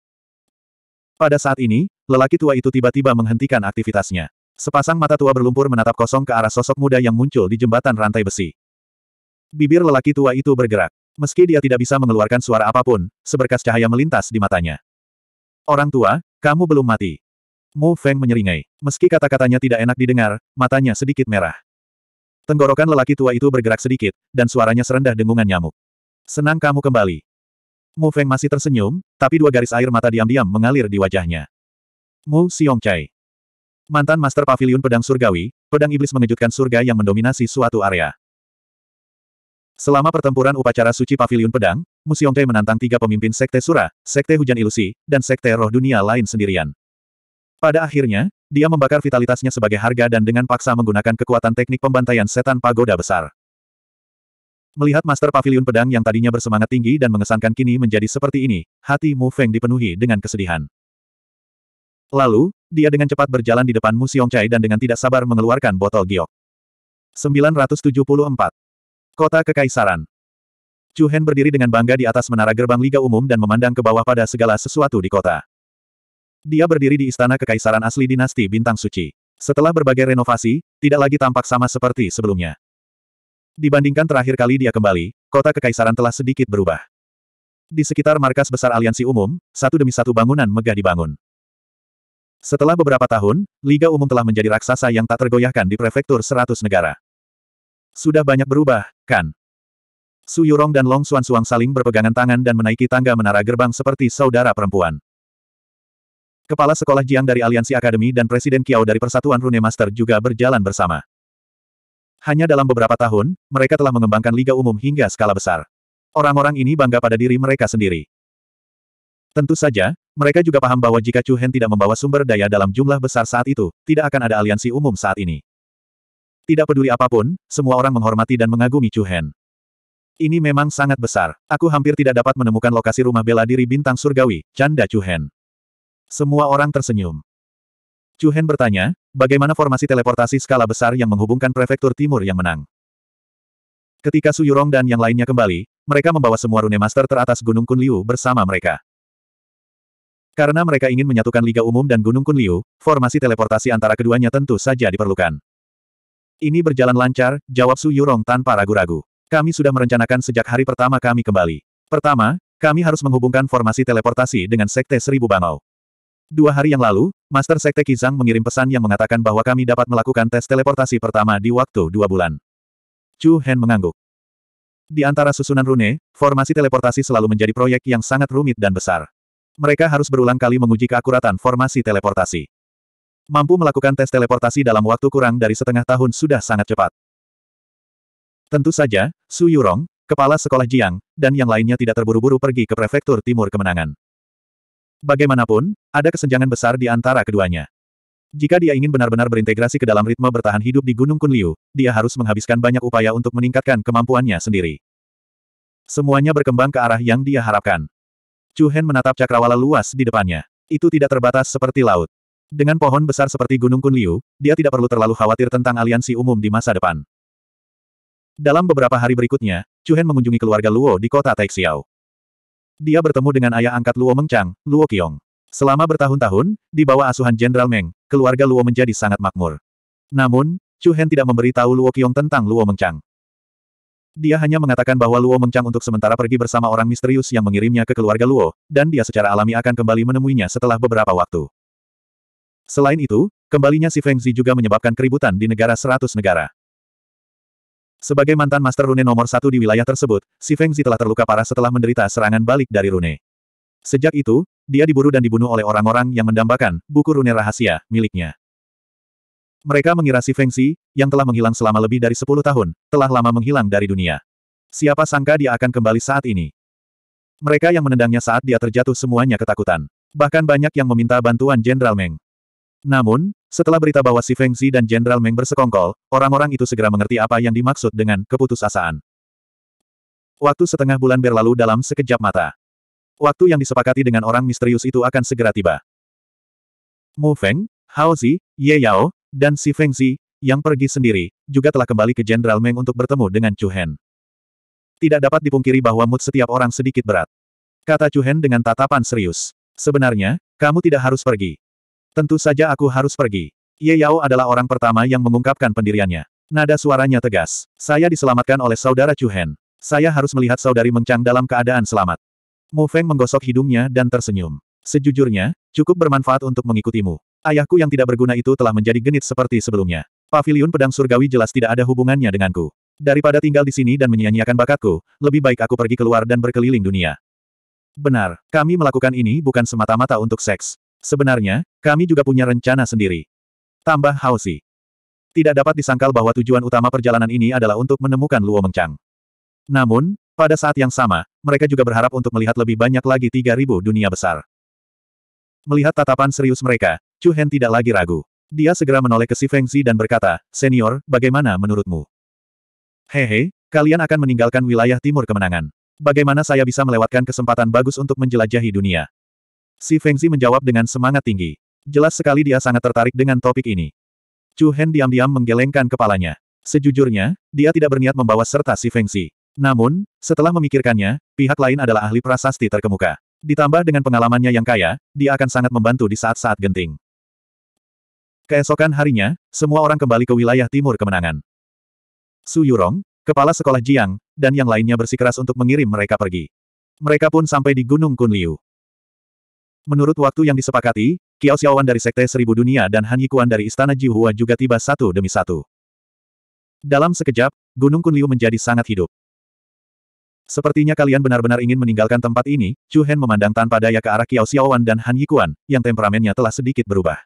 Pada saat ini, lelaki tua itu tiba-tiba menghentikan aktivitasnya. Sepasang mata tua berlumpur menatap kosong ke arah sosok muda yang muncul di jembatan rantai besi. Bibir lelaki tua itu bergerak. Meski dia tidak bisa mengeluarkan suara apapun, seberkas cahaya melintas di matanya. Orang tua, kamu belum mati. Mu Feng menyeringai. Meski kata-katanya tidak enak didengar, matanya sedikit merah. Tenggorokan lelaki tua itu bergerak sedikit, dan suaranya serendah dengungan nyamuk. Senang kamu kembali. Mu Feng masih tersenyum, tapi dua garis air mata diam-diam mengalir di wajahnya. Mu Chai. Mantan Master Pavilion Pedang Surgawi, pedang iblis mengejutkan surga yang mendominasi suatu area. Selama pertempuran upacara suci Pavilion Pedang, Musiongte menantang tiga pemimpin Sekte Sura, Sekte Hujan Ilusi, dan Sekte Roh Dunia lain sendirian. Pada akhirnya, dia membakar vitalitasnya sebagai harga dan dengan paksa menggunakan kekuatan teknik pembantaian setan pagoda besar. Melihat Master Pavilion Pedang yang tadinya bersemangat tinggi dan mengesankan kini menjadi seperti ini, hati Mu Feng dipenuhi dengan kesedihan. Lalu, dia dengan cepat berjalan di depan Mu Chai dan dengan tidak sabar mengeluarkan botol giok. 974. Kota Kekaisaran Chu Hen berdiri dengan bangga di atas menara gerbang Liga Umum dan memandang ke bawah pada segala sesuatu di kota. Dia berdiri di istana kekaisaran asli dinasti Bintang Suci. Setelah berbagai renovasi, tidak lagi tampak sama seperti sebelumnya. Dibandingkan terakhir kali dia kembali, kota kekaisaran telah sedikit berubah. Di sekitar markas besar aliansi umum, satu demi satu bangunan megah dibangun. Setelah beberapa tahun, Liga Umum telah menjadi raksasa yang tak tergoyahkan di prefektur seratus negara. Sudah banyak berubah, kan? Su Yurong dan Long Xuan Suang saling berpegangan tangan dan menaiki tangga menara gerbang seperti saudara perempuan. Kepala Sekolah Jiang dari Aliansi Akademi dan Presiden Kiao dari Persatuan Rune Master juga berjalan bersama. Hanya dalam beberapa tahun, mereka telah mengembangkan Liga Umum hingga skala besar. Orang-orang ini bangga pada diri mereka sendiri. Tentu saja, mereka juga paham bahwa jika Chu Hen tidak membawa sumber daya dalam jumlah besar saat itu, tidak akan ada aliansi umum saat ini. Tidak peduli apapun, semua orang menghormati dan mengagumi Chu Hen. Ini memang sangat besar. Aku hampir tidak dapat menemukan lokasi rumah bela diri bintang surgawi, canda Chu Hen. Semua orang tersenyum. Chu Hen bertanya, bagaimana formasi teleportasi skala besar yang menghubungkan prefektur timur yang menang? Ketika Su Yurong dan yang lainnya kembali, mereka membawa semua rune master teratas Gunung Kunliu bersama mereka. Karena mereka ingin menyatukan Liga Umum dan Gunung Kunliu, formasi teleportasi antara keduanya tentu saja diperlukan. Ini berjalan lancar, jawab Su Yurong tanpa ragu-ragu. Kami sudah merencanakan sejak hari pertama kami kembali. Pertama, kami harus menghubungkan formasi teleportasi dengan Sekte Seribu Bangau. Dua hari yang lalu, Master Sekte Kizang mengirim pesan yang mengatakan bahwa kami dapat melakukan tes teleportasi pertama di waktu dua bulan. Chu Hen mengangguk. Di antara susunan rune, formasi teleportasi selalu menjadi proyek yang sangat rumit dan besar mereka harus berulang kali menguji keakuratan formasi teleportasi. Mampu melakukan tes teleportasi dalam waktu kurang dari setengah tahun sudah sangat cepat. Tentu saja, Su Yurong, kepala sekolah Jiang, dan yang lainnya tidak terburu-buru pergi ke prefektur timur kemenangan. Bagaimanapun, ada kesenjangan besar di antara keduanya. Jika dia ingin benar-benar berintegrasi ke dalam ritme bertahan hidup di Gunung Kunliu, dia harus menghabiskan banyak upaya untuk meningkatkan kemampuannya sendiri. Semuanya berkembang ke arah yang dia harapkan. Chu Hen menatap cakrawala luas di depannya. Itu tidak terbatas seperti laut. Dengan pohon besar seperti Gunung Kunliu, dia tidak perlu terlalu khawatir tentang aliansi umum di masa depan. Dalam beberapa hari berikutnya, Chu Hen mengunjungi keluarga Luo di kota Taixiao. Dia bertemu dengan ayah angkat Luo Mengchang, Luo Qiong. Selama bertahun-tahun, di bawah asuhan Jenderal Meng, keluarga Luo menjadi sangat makmur. Namun, Chu Hen tidak memberitahu Luo Qiong tentang Luo Mengchang. Dia hanya mengatakan bahwa Luo mencang untuk sementara pergi bersama orang misterius yang mengirimnya ke keluarga Luo, dan dia secara alami akan kembali menemuinya setelah beberapa waktu. Selain itu, kembalinya si Feng Zi juga menyebabkan keributan di negara seratus negara. Sebagai mantan Master Rune nomor satu di wilayah tersebut, si Feng Zi telah terluka parah setelah menderita serangan balik dari Rune. Sejak itu, dia diburu dan dibunuh oleh orang-orang yang mendambakan buku Rune rahasia miliknya. Mereka mengira si Feng Xi, yang telah menghilang selama lebih dari sepuluh tahun, telah lama menghilang dari dunia. Siapa sangka dia akan kembali saat ini. Mereka yang menendangnya saat dia terjatuh semuanya ketakutan. Bahkan banyak yang meminta bantuan Jenderal Meng. Namun, setelah berita bahwa si Feng Xi dan Jenderal Meng bersekongkol, orang-orang itu segera mengerti apa yang dimaksud dengan keputusasaan. Waktu setengah bulan berlalu dalam sekejap mata. Waktu yang disepakati dengan orang misterius itu akan segera tiba. Mu Feng, Hao Zi, Ye Yao, dan si Feng Zi, yang pergi sendiri, juga telah kembali ke Jenderal Meng untuk bertemu dengan Chu Hen. Tidak dapat dipungkiri bahwa mood setiap orang sedikit berat. Kata Chu Hen dengan tatapan serius. Sebenarnya, kamu tidak harus pergi. Tentu saja aku harus pergi. Ye Yao adalah orang pertama yang mengungkapkan pendiriannya. Nada suaranya tegas. Saya diselamatkan oleh saudara Chu Hen. Saya harus melihat saudari mencang dalam keadaan selamat. Mu Feng menggosok hidungnya dan tersenyum. Sejujurnya, cukup bermanfaat untuk mengikutimu. Ayahku yang tidak berguna itu telah menjadi genit seperti sebelumnya. Paviliun pedang surgawi jelas tidak ada hubungannya denganku. Daripada tinggal di sini dan menyia-nyiakan bakatku, lebih baik aku pergi keluar dan berkeliling dunia. Benar, kami melakukan ini bukan semata-mata untuk seks. Sebenarnya, kami juga punya rencana sendiri. Tambah Hausi. Tidak dapat disangkal bahwa tujuan utama perjalanan ini adalah untuk menemukan Luo Mengchang. Namun, pada saat yang sama, mereka juga berharap untuk melihat lebih banyak lagi 3.000 dunia besar. Melihat tatapan serius mereka, Chu Hen tidak lagi ragu. Dia segera menoleh ke si Feng Zi dan berkata, Senior, bagaimana menurutmu? Hehe, kalian akan meninggalkan wilayah timur kemenangan. Bagaimana saya bisa melewatkan kesempatan bagus untuk menjelajahi dunia? Si Feng Zi menjawab dengan semangat tinggi. Jelas sekali dia sangat tertarik dengan topik ini. Chu Hen diam-diam menggelengkan kepalanya. Sejujurnya, dia tidak berniat membawa serta si Feng Zi. Namun, setelah memikirkannya, pihak lain adalah ahli prasasti terkemuka. Ditambah dengan pengalamannya yang kaya, dia akan sangat membantu di saat-saat genting. Keesokan harinya, semua orang kembali ke wilayah timur kemenangan. Su Yurong, kepala sekolah Jiang, dan yang lainnya bersikeras untuk mengirim mereka pergi. Mereka pun sampai di Gunung Kunliu. Menurut waktu yang disepakati, Kiao Xiaowan dari Sekte Seribu Dunia dan Han Yikuan dari Istana Jihua juga tiba satu demi satu. Dalam sekejap, Gunung Kunliu menjadi sangat hidup. Sepertinya kalian benar-benar ingin meninggalkan tempat ini, Chu Hen memandang tanpa daya ke arah Kiao Xiaowan dan Han Yikuan, yang temperamennya telah sedikit berubah.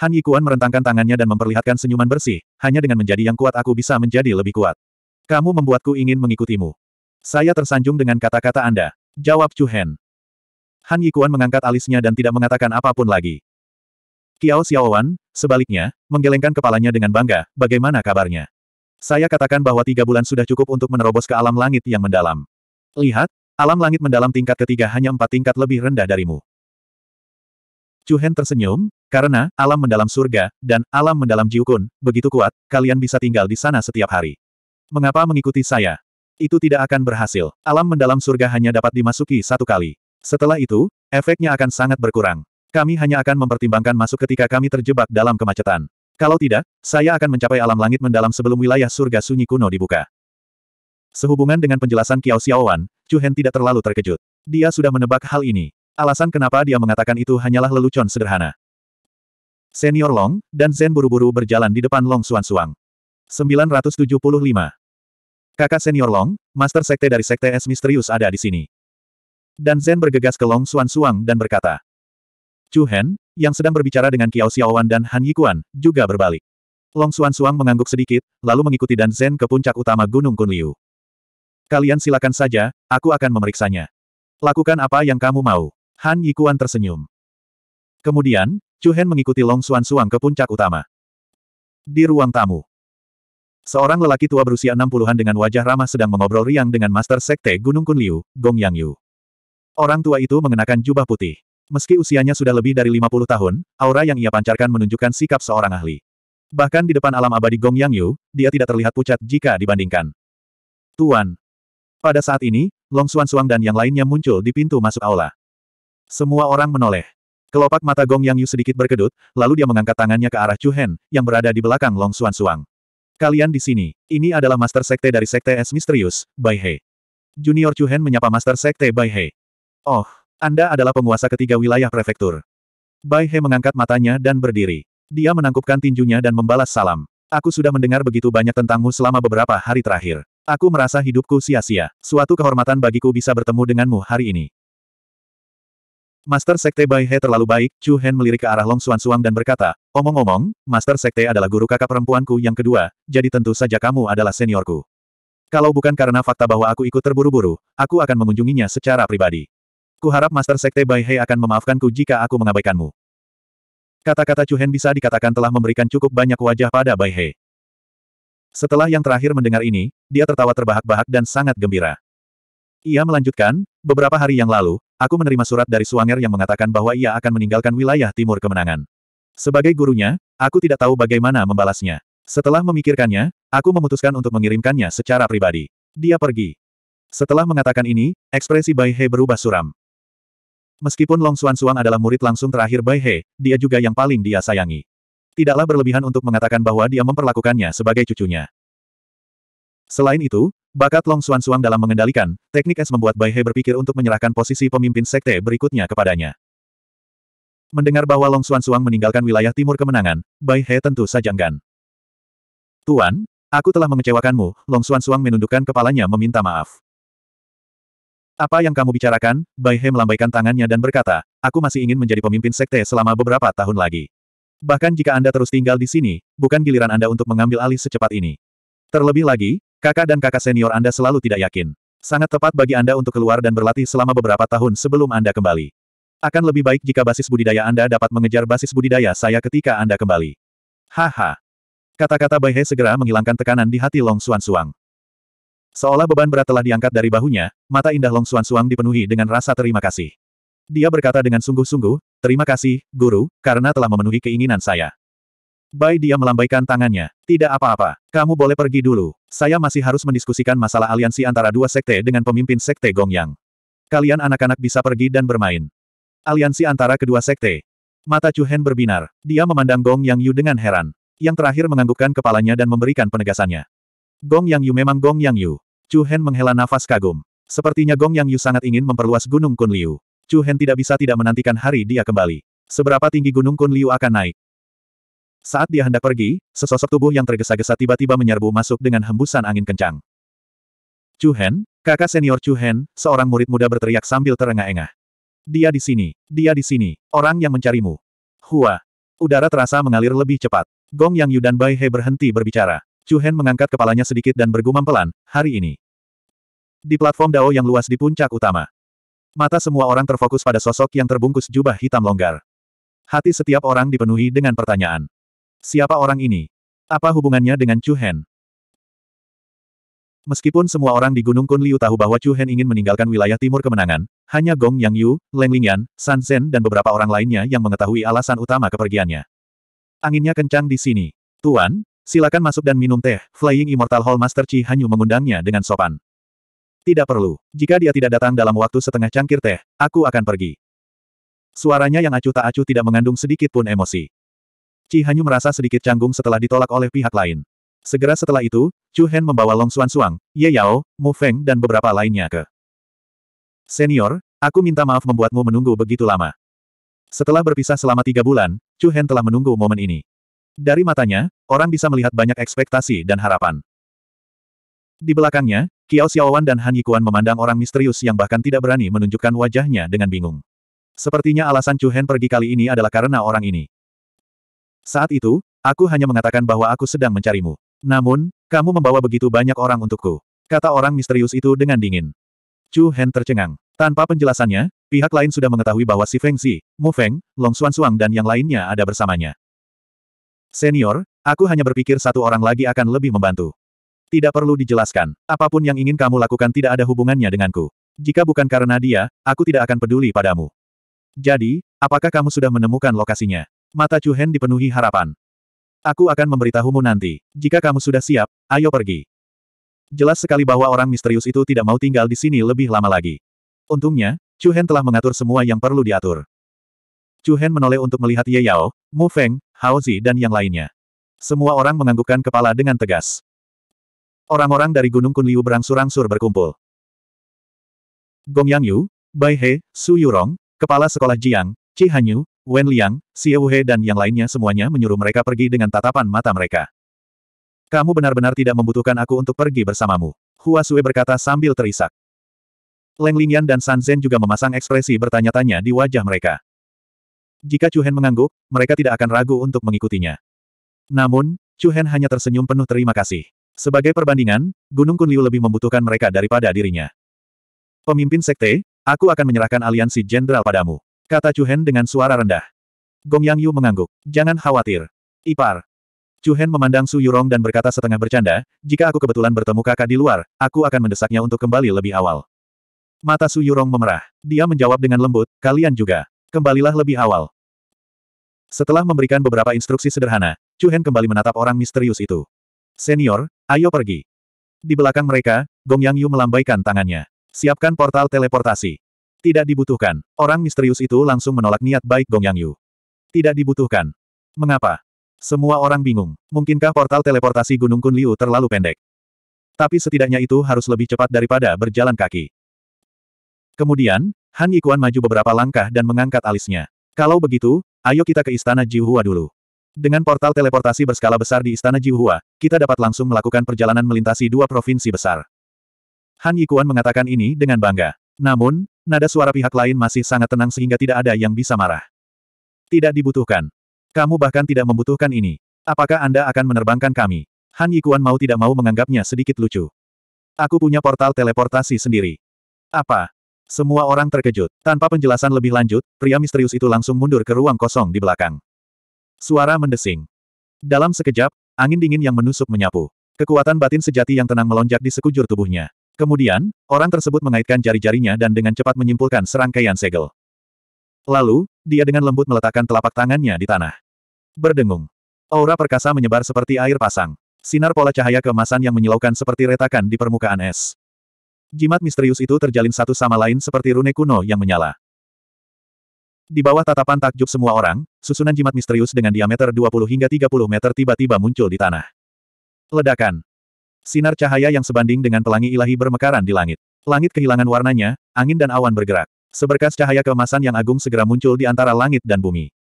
Han Yikuan merentangkan tangannya dan memperlihatkan senyuman bersih, hanya dengan menjadi yang kuat aku bisa menjadi lebih kuat. Kamu membuatku ingin mengikutimu. Saya tersanjung dengan kata-kata Anda. Jawab Chu Hen. Han Yikuan mengangkat alisnya dan tidak mengatakan apapun lagi. Kiao Xiaowan, sebaliknya, menggelengkan kepalanya dengan bangga, bagaimana kabarnya? Saya katakan bahwa tiga bulan sudah cukup untuk menerobos ke alam langit yang mendalam. Lihat, alam langit mendalam tingkat ketiga hanya empat tingkat lebih rendah darimu. Hen tersenyum, karena alam mendalam surga dan alam mendalam Jiukun begitu kuat, kalian bisa tinggal di sana setiap hari. Mengapa mengikuti saya? Itu tidak akan berhasil. Alam mendalam surga hanya dapat dimasuki satu kali. Setelah itu, efeknya akan sangat berkurang. Kami hanya akan mempertimbangkan masuk ketika kami terjebak dalam kemacetan. Kalau tidak, saya akan mencapai alam langit mendalam sebelum wilayah surga sunyi kuno dibuka. Sehubungan dengan penjelasan Kiao Xiaowan, Chu Hen tidak terlalu terkejut. Dia sudah menebak hal ini. Alasan kenapa dia mengatakan itu hanyalah lelucon sederhana. Senior Long, dan Zen buru-buru berjalan di depan Long Suan Suang. 975. Kakak Senior Long, Master Sekte dari Sekte Es Misterius ada di sini. Dan Zen bergegas ke Long Suan Suang dan berkata. Chu Hen, yang sedang berbicara dengan Kiao Xiaowan dan Han Yikuan, juga berbalik. Long Suan Suang mengangguk sedikit, lalu mengikuti Dan Zen ke puncak utama Gunung Kunliu. Kalian silakan saja, aku akan memeriksanya. Lakukan apa yang kamu mau. Han Yikuan tersenyum. Kemudian, Chu Hen mengikuti Long Xuan Suang ke puncak utama. Di ruang tamu. Seorang lelaki tua berusia 60-an dengan wajah ramah sedang mengobrol riang dengan Master Sekte Gunung Kunliu, Gong Yang Yu. Orang tua itu mengenakan jubah putih. Meski usianya sudah lebih dari 50 tahun, aura yang ia pancarkan menunjukkan sikap seorang ahli. Bahkan di depan alam abadi Gong Yang Yu, dia tidak terlihat pucat jika dibandingkan. Tuan. Pada saat ini, Long Xuan Suang dan yang lainnya muncul di pintu masuk aula. Semua orang menoleh. Kelopak mata Gong Yang Yu sedikit berkedut, lalu dia mengangkat tangannya ke arah Chu Hen, yang berada di belakang Long Suan Suang. Kalian di sini, ini adalah Master Sekte dari Sekte Es Misterius, Bai He. Junior Chu Hen menyapa Master Sekte Bai He. Oh, Anda adalah penguasa ketiga wilayah prefektur. Bai He mengangkat matanya dan berdiri. Dia menangkupkan tinjunya dan membalas salam. Aku sudah mendengar begitu banyak tentangmu selama beberapa hari terakhir. Aku merasa hidupku sia-sia. Suatu kehormatan bagiku bisa bertemu denganmu hari ini. Master Sekte Bai He terlalu baik, Chu Hen melirik ke arah Long Suan Suang dan berkata, Omong-omong, Master Sekte adalah guru kakak perempuanku yang kedua, jadi tentu saja kamu adalah seniorku. Kalau bukan karena fakta bahwa aku ikut terburu-buru, aku akan mengunjunginya secara pribadi. Kuharap Master Sekte Bai He akan memaafkanku jika aku mengabaikanmu. Kata-kata Chu Hen bisa dikatakan telah memberikan cukup banyak wajah pada Bai He. Setelah yang terakhir mendengar ini, dia tertawa terbahak-bahak dan sangat gembira. Ia melanjutkan, beberapa hari yang lalu, aku menerima surat dari Suanger yang mengatakan bahwa ia akan meninggalkan wilayah timur kemenangan. Sebagai gurunya, aku tidak tahu bagaimana membalasnya. Setelah memikirkannya, aku memutuskan untuk mengirimkannya secara pribadi. Dia pergi. Setelah mengatakan ini, ekspresi Bai He berubah suram. Meskipun Long Xuan Suang adalah murid langsung terakhir Bai He, dia juga yang paling dia sayangi. Tidaklah berlebihan untuk mengatakan bahwa dia memperlakukannya sebagai cucunya. Selain itu, Bakat Long Suan Suang dalam mengendalikan, teknik es membuat Bai He berpikir untuk menyerahkan posisi pemimpin sekte berikutnya kepadanya. Mendengar bahwa Long Suan Suang meninggalkan wilayah timur kemenangan, Bai He tentu saja enggan. Tuan, aku telah mengecewakanmu, Long Suan Suang menundukkan kepalanya meminta maaf. Apa yang kamu bicarakan? Bai He melambaikan tangannya dan berkata, aku masih ingin menjadi pemimpin sekte selama beberapa tahun lagi. Bahkan jika Anda terus tinggal di sini, bukan giliran Anda untuk mengambil alih secepat ini. Terlebih lagi, Kakak dan kakak senior Anda selalu tidak yakin. Sangat tepat bagi Anda untuk keluar dan berlatih selama beberapa tahun sebelum Anda kembali. Akan lebih baik jika basis budidaya Anda dapat mengejar basis budidaya saya ketika Anda kembali. Haha. Kata-kata Bai He segera menghilangkan tekanan di hati Long Xuan Suang. Seolah beban berat telah diangkat dari bahunya, mata indah Long Xuan Suang dipenuhi dengan rasa terima kasih. Dia berkata dengan sungguh-sungguh, terima kasih, guru, karena telah memenuhi keinginan saya. Bai dia melambaikan tangannya. Tidak apa-apa. Kamu boleh pergi dulu. Saya masih harus mendiskusikan masalah aliansi antara dua sekte dengan pemimpin sekte Gong Yang. Kalian anak-anak bisa pergi dan bermain. Aliansi antara kedua sekte. Mata Chu Hen berbinar. Dia memandang Gong Yang Yu dengan heran. Yang terakhir menganggukkan kepalanya dan memberikan penegasannya. Gong Yang Yu memang Gong Yang Yu. Chu Hen menghela nafas kagum. Sepertinya Gong Yang Yu sangat ingin memperluas Gunung Kunliu. Hen tidak bisa tidak menantikan hari dia kembali. Seberapa tinggi Gunung Kunliu akan naik? Saat dia hendak pergi, sesosok tubuh yang tergesa-gesa tiba-tiba menyerbu masuk dengan hembusan angin kencang. Chu Hen, kakak senior Chu Hen, seorang murid muda berteriak sambil terengah-engah. Dia di sini, dia di sini, orang yang mencarimu. Hua. Udara terasa mengalir lebih cepat. Gong Yang Yu dan Bai He berhenti berbicara. Chu Hen mengangkat kepalanya sedikit dan bergumam pelan, hari ini. Di platform Dao yang luas di puncak utama. Mata semua orang terfokus pada sosok yang terbungkus jubah hitam longgar. Hati setiap orang dipenuhi dengan pertanyaan. Siapa orang ini? Apa hubungannya dengan Chu Hen? Meskipun semua orang di Gunung Kunliu tahu bahwa Chu Hen ingin meninggalkan wilayah timur kemenangan, hanya Gong Yang Yu, Leng Lingyan, San Zhen dan beberapa orang lainnya yang mengetahui alasan utama kepergiannya. Anginnya kencang di sini. Tuan, silakan masuk dan minum teh. Flying Immortal Hall Master Chi Hanyu mengundangnya dengan sopan. Tidak perlu. Jika dia tidak datang dalam waktu setengah cangkir teh, aku akan pergi. Suaranya yang acuh tak acuh tidak mengandung sedikit pun emosi. Chi Hanyu merasa sedikit canggung setelah ditolak oleh pihak lain. Segera setelah itu, Chu Hen membawa Long Xuan Suang, Ye Yao, Mu Feng dan beberapa lainnya ke. Senior, aku minta maaf membuatmu menunggu begitu lama. Setelah berpisah selama tiga bulan, Chu Hen telah menunggu momen ini. Dari matanya, orang bisa melihat banyak ekspektasi dan harapan. Di belakangnya, Kiao Xiaowan dan Han Yikuan memandang orang misterius yang bahkan tidak berani menunjukkan wajahnya dengan bingung. Sepertinya alasan Chu Hen pergi kali ini adalah karena orang ini. Saat itu, aku hanya mengatakan bahwa aku sedang mencarimu. Namun, kamu membawa begitu banyak orang untukku. Kata orang misterius itu dengan dingin. Chu Hen tercengang. Tanpa penjelasannya, pihak lain sudah mengetahui bahwa si Feng Zi, Mu Feng, Long Xuan Suang dan yang lainnya ada bersamanya. Senior, aku hanya berpikir satu orang lagi akan lebih membantu. Tidak perlu dijelaskan, apapun yang ingin kamu lakukan tidak ada hubungannya denganku. Jika bukan karena dia, aku tidak akan peduli padamu. Jadi, apakah kamu sudah menemukan lokasinya? Mata Chu Hen dipenuhi harapan. Aku akan memberitahumu nanti. Jika kamu sudah siap, ayo pergi. Jelas sekali bahwa orang misterius itu tidak mau tinggal di sini lebih lama lagi. Untungnya, Chu Hen telah mengatur semua yang perlu diatur. Chu Hen menoleh untuk melihat Ye Yao, Mu Feng, Hao Zi dan yang lainnya. Semua orang menganggukkan kepala dengan tegas. Orang-orang dari Gunung Kunliu berangsur-angsur berkumpul. Gong Yang Yu, Bai He, Su Yurong, Kepala Sekolah Jiang, Chi Hanyu, Wen Liang, Xie Wuhe dan yang lainnya semuanya menyuruh mereka pergi dengan tatapan mata mereka. Kamu benar-benar tidak membutuhkan aku untuk pergi bersamamu. Hua Sui berkata sambil terisak. Leng Lingyan dan San Zhen juga memasang ekspresi bertanya-tanya di wajah mereka. Jika Chu Hen mengangguk, mereka tidak akan ragu untuk mengikutinya. Namun, Chu Hen hanya tersenyum penuh terima kasih. Sebagai perbandingan, Gunung Kun Liu lebih membutuhkan mereka daripada dirinya. Pemimpin Sekte, aku akan menyerahkan aliansi jenderal padamu. Kata Chu Hen dengan suara rendah. Gong Yang Yu mengangguk. Jangan khawatir. Ipar. Chu Hen memandang Su Yurong dan berkata setengah bercanda, jika aku kebetulan bertemu kakak di luar, aku akan mendesaknya untuk kembali lebih awal. Mata Su Yurong memerah. Dia menjawab dengan lembut, kalian juga. Kembalilah lebih awal. Setelah memberikan beberapa instruksi sederhana, Chu Hen kembali menatap orang misterius itu. Senior, ayo pergi. Di belakang mereka, Gong Yang Yu melambaikan tangannya. Siapkan portal teleportasi. Tidak dibutuhkan. Orang misterius itu langsung menolak niat baik Gong Yang Yu. Tidak dibutuhkan. Mengapa? Semua orang bingung. Mungkinkah portal teleportasi Gunung Kun Liu terlalu pendek? Tapi setidaknya itu harus lebih cepat daripada berjalan kaki. Kemudian, Han Yikuan maju beberapa langkah dan mengangkat alisnya. Kalau begitu, ayo kita ke Istana Jiuhua dulu. Dengan portal teleportasi berskala besar di Istana Jiuhua, kita dapat langsung melakukan perjalanan melintasi dua provinsi besar. Han Yikuan mengatakan ini dengan bangga. Namun, Nada suara pihak lain masih sangat tenang sehingga tidak ada yang bisa marah. Tidak dibutuhkan. Kamu bahkan tidak membutuhkan ini. Apakah Anda akan menerbangkan kami? Han Yikuan mau tidak mau menganggapnya sedikit lucu. Aku punya portal teleportasi sendiri. Apa? Semua orang terkejut. Tanpa penjelasan lebih lanjut, pria misterius itu langsung mundur ke ruang kosong di belakang. Suara mendesing. Dalam sekejap, angin dingin yang menusuk menyapu. Kekuatan batin sejati yang tenang melonjak di sekujur tubuhnya. Kemudian, orang tersebut mengaitkan jari-jarinya dan dengan cepat menyimpulkan serangkaian segel. Lalu, dia dengan lembut meletakkan telapak tangannya di tanah. Berdengung. Aura perkasa menyebar seperti air pasang. Sinar pola cahaya kemasan yang menyilaukan seperti retakan di permukaan es. Jimat misterius itu terjalin satu sama lain seperti rune kuno yang menyala. Di bawah tatapan takjub semua orang, susunan jimat misterius dengan diameter 20 hingga 30 meter tiba-tiba muncul di tanah. Ledakan. Sinar cahaya yang sebanding dengan pelangi ilahi bermekaran di langit. Langit kehilangan warnanya, angin dan awan bergerak. Seberkas cahaya keemasan yang agung segera muncul di antara langit dan bumi.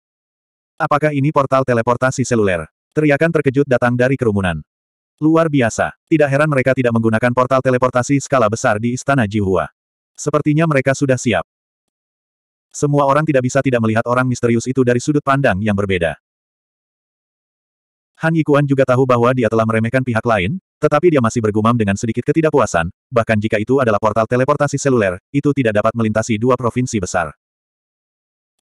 Apakah ini portal teleportasi seluler? Teriakan terkejut datang dari kerumunan. Luar biasa. Tidak heran mereka tidak menggunakan portal teleportasi skala besar di Istana Jihua. Sepertinya mereka sudah siap. Semua orang tidak bisa tidak melihat orang misterius itu dari sudut pandang yang berbeda. Han Yikuan juga tahu bahwa dia telah meremehkan pihak lain, tetapi dia masih bergumam dengan sedikit ketidakpuasan, bahkan jika itu adalah portal teleportasi seluler, itu tidak dapat melintasi dua provinsi besar.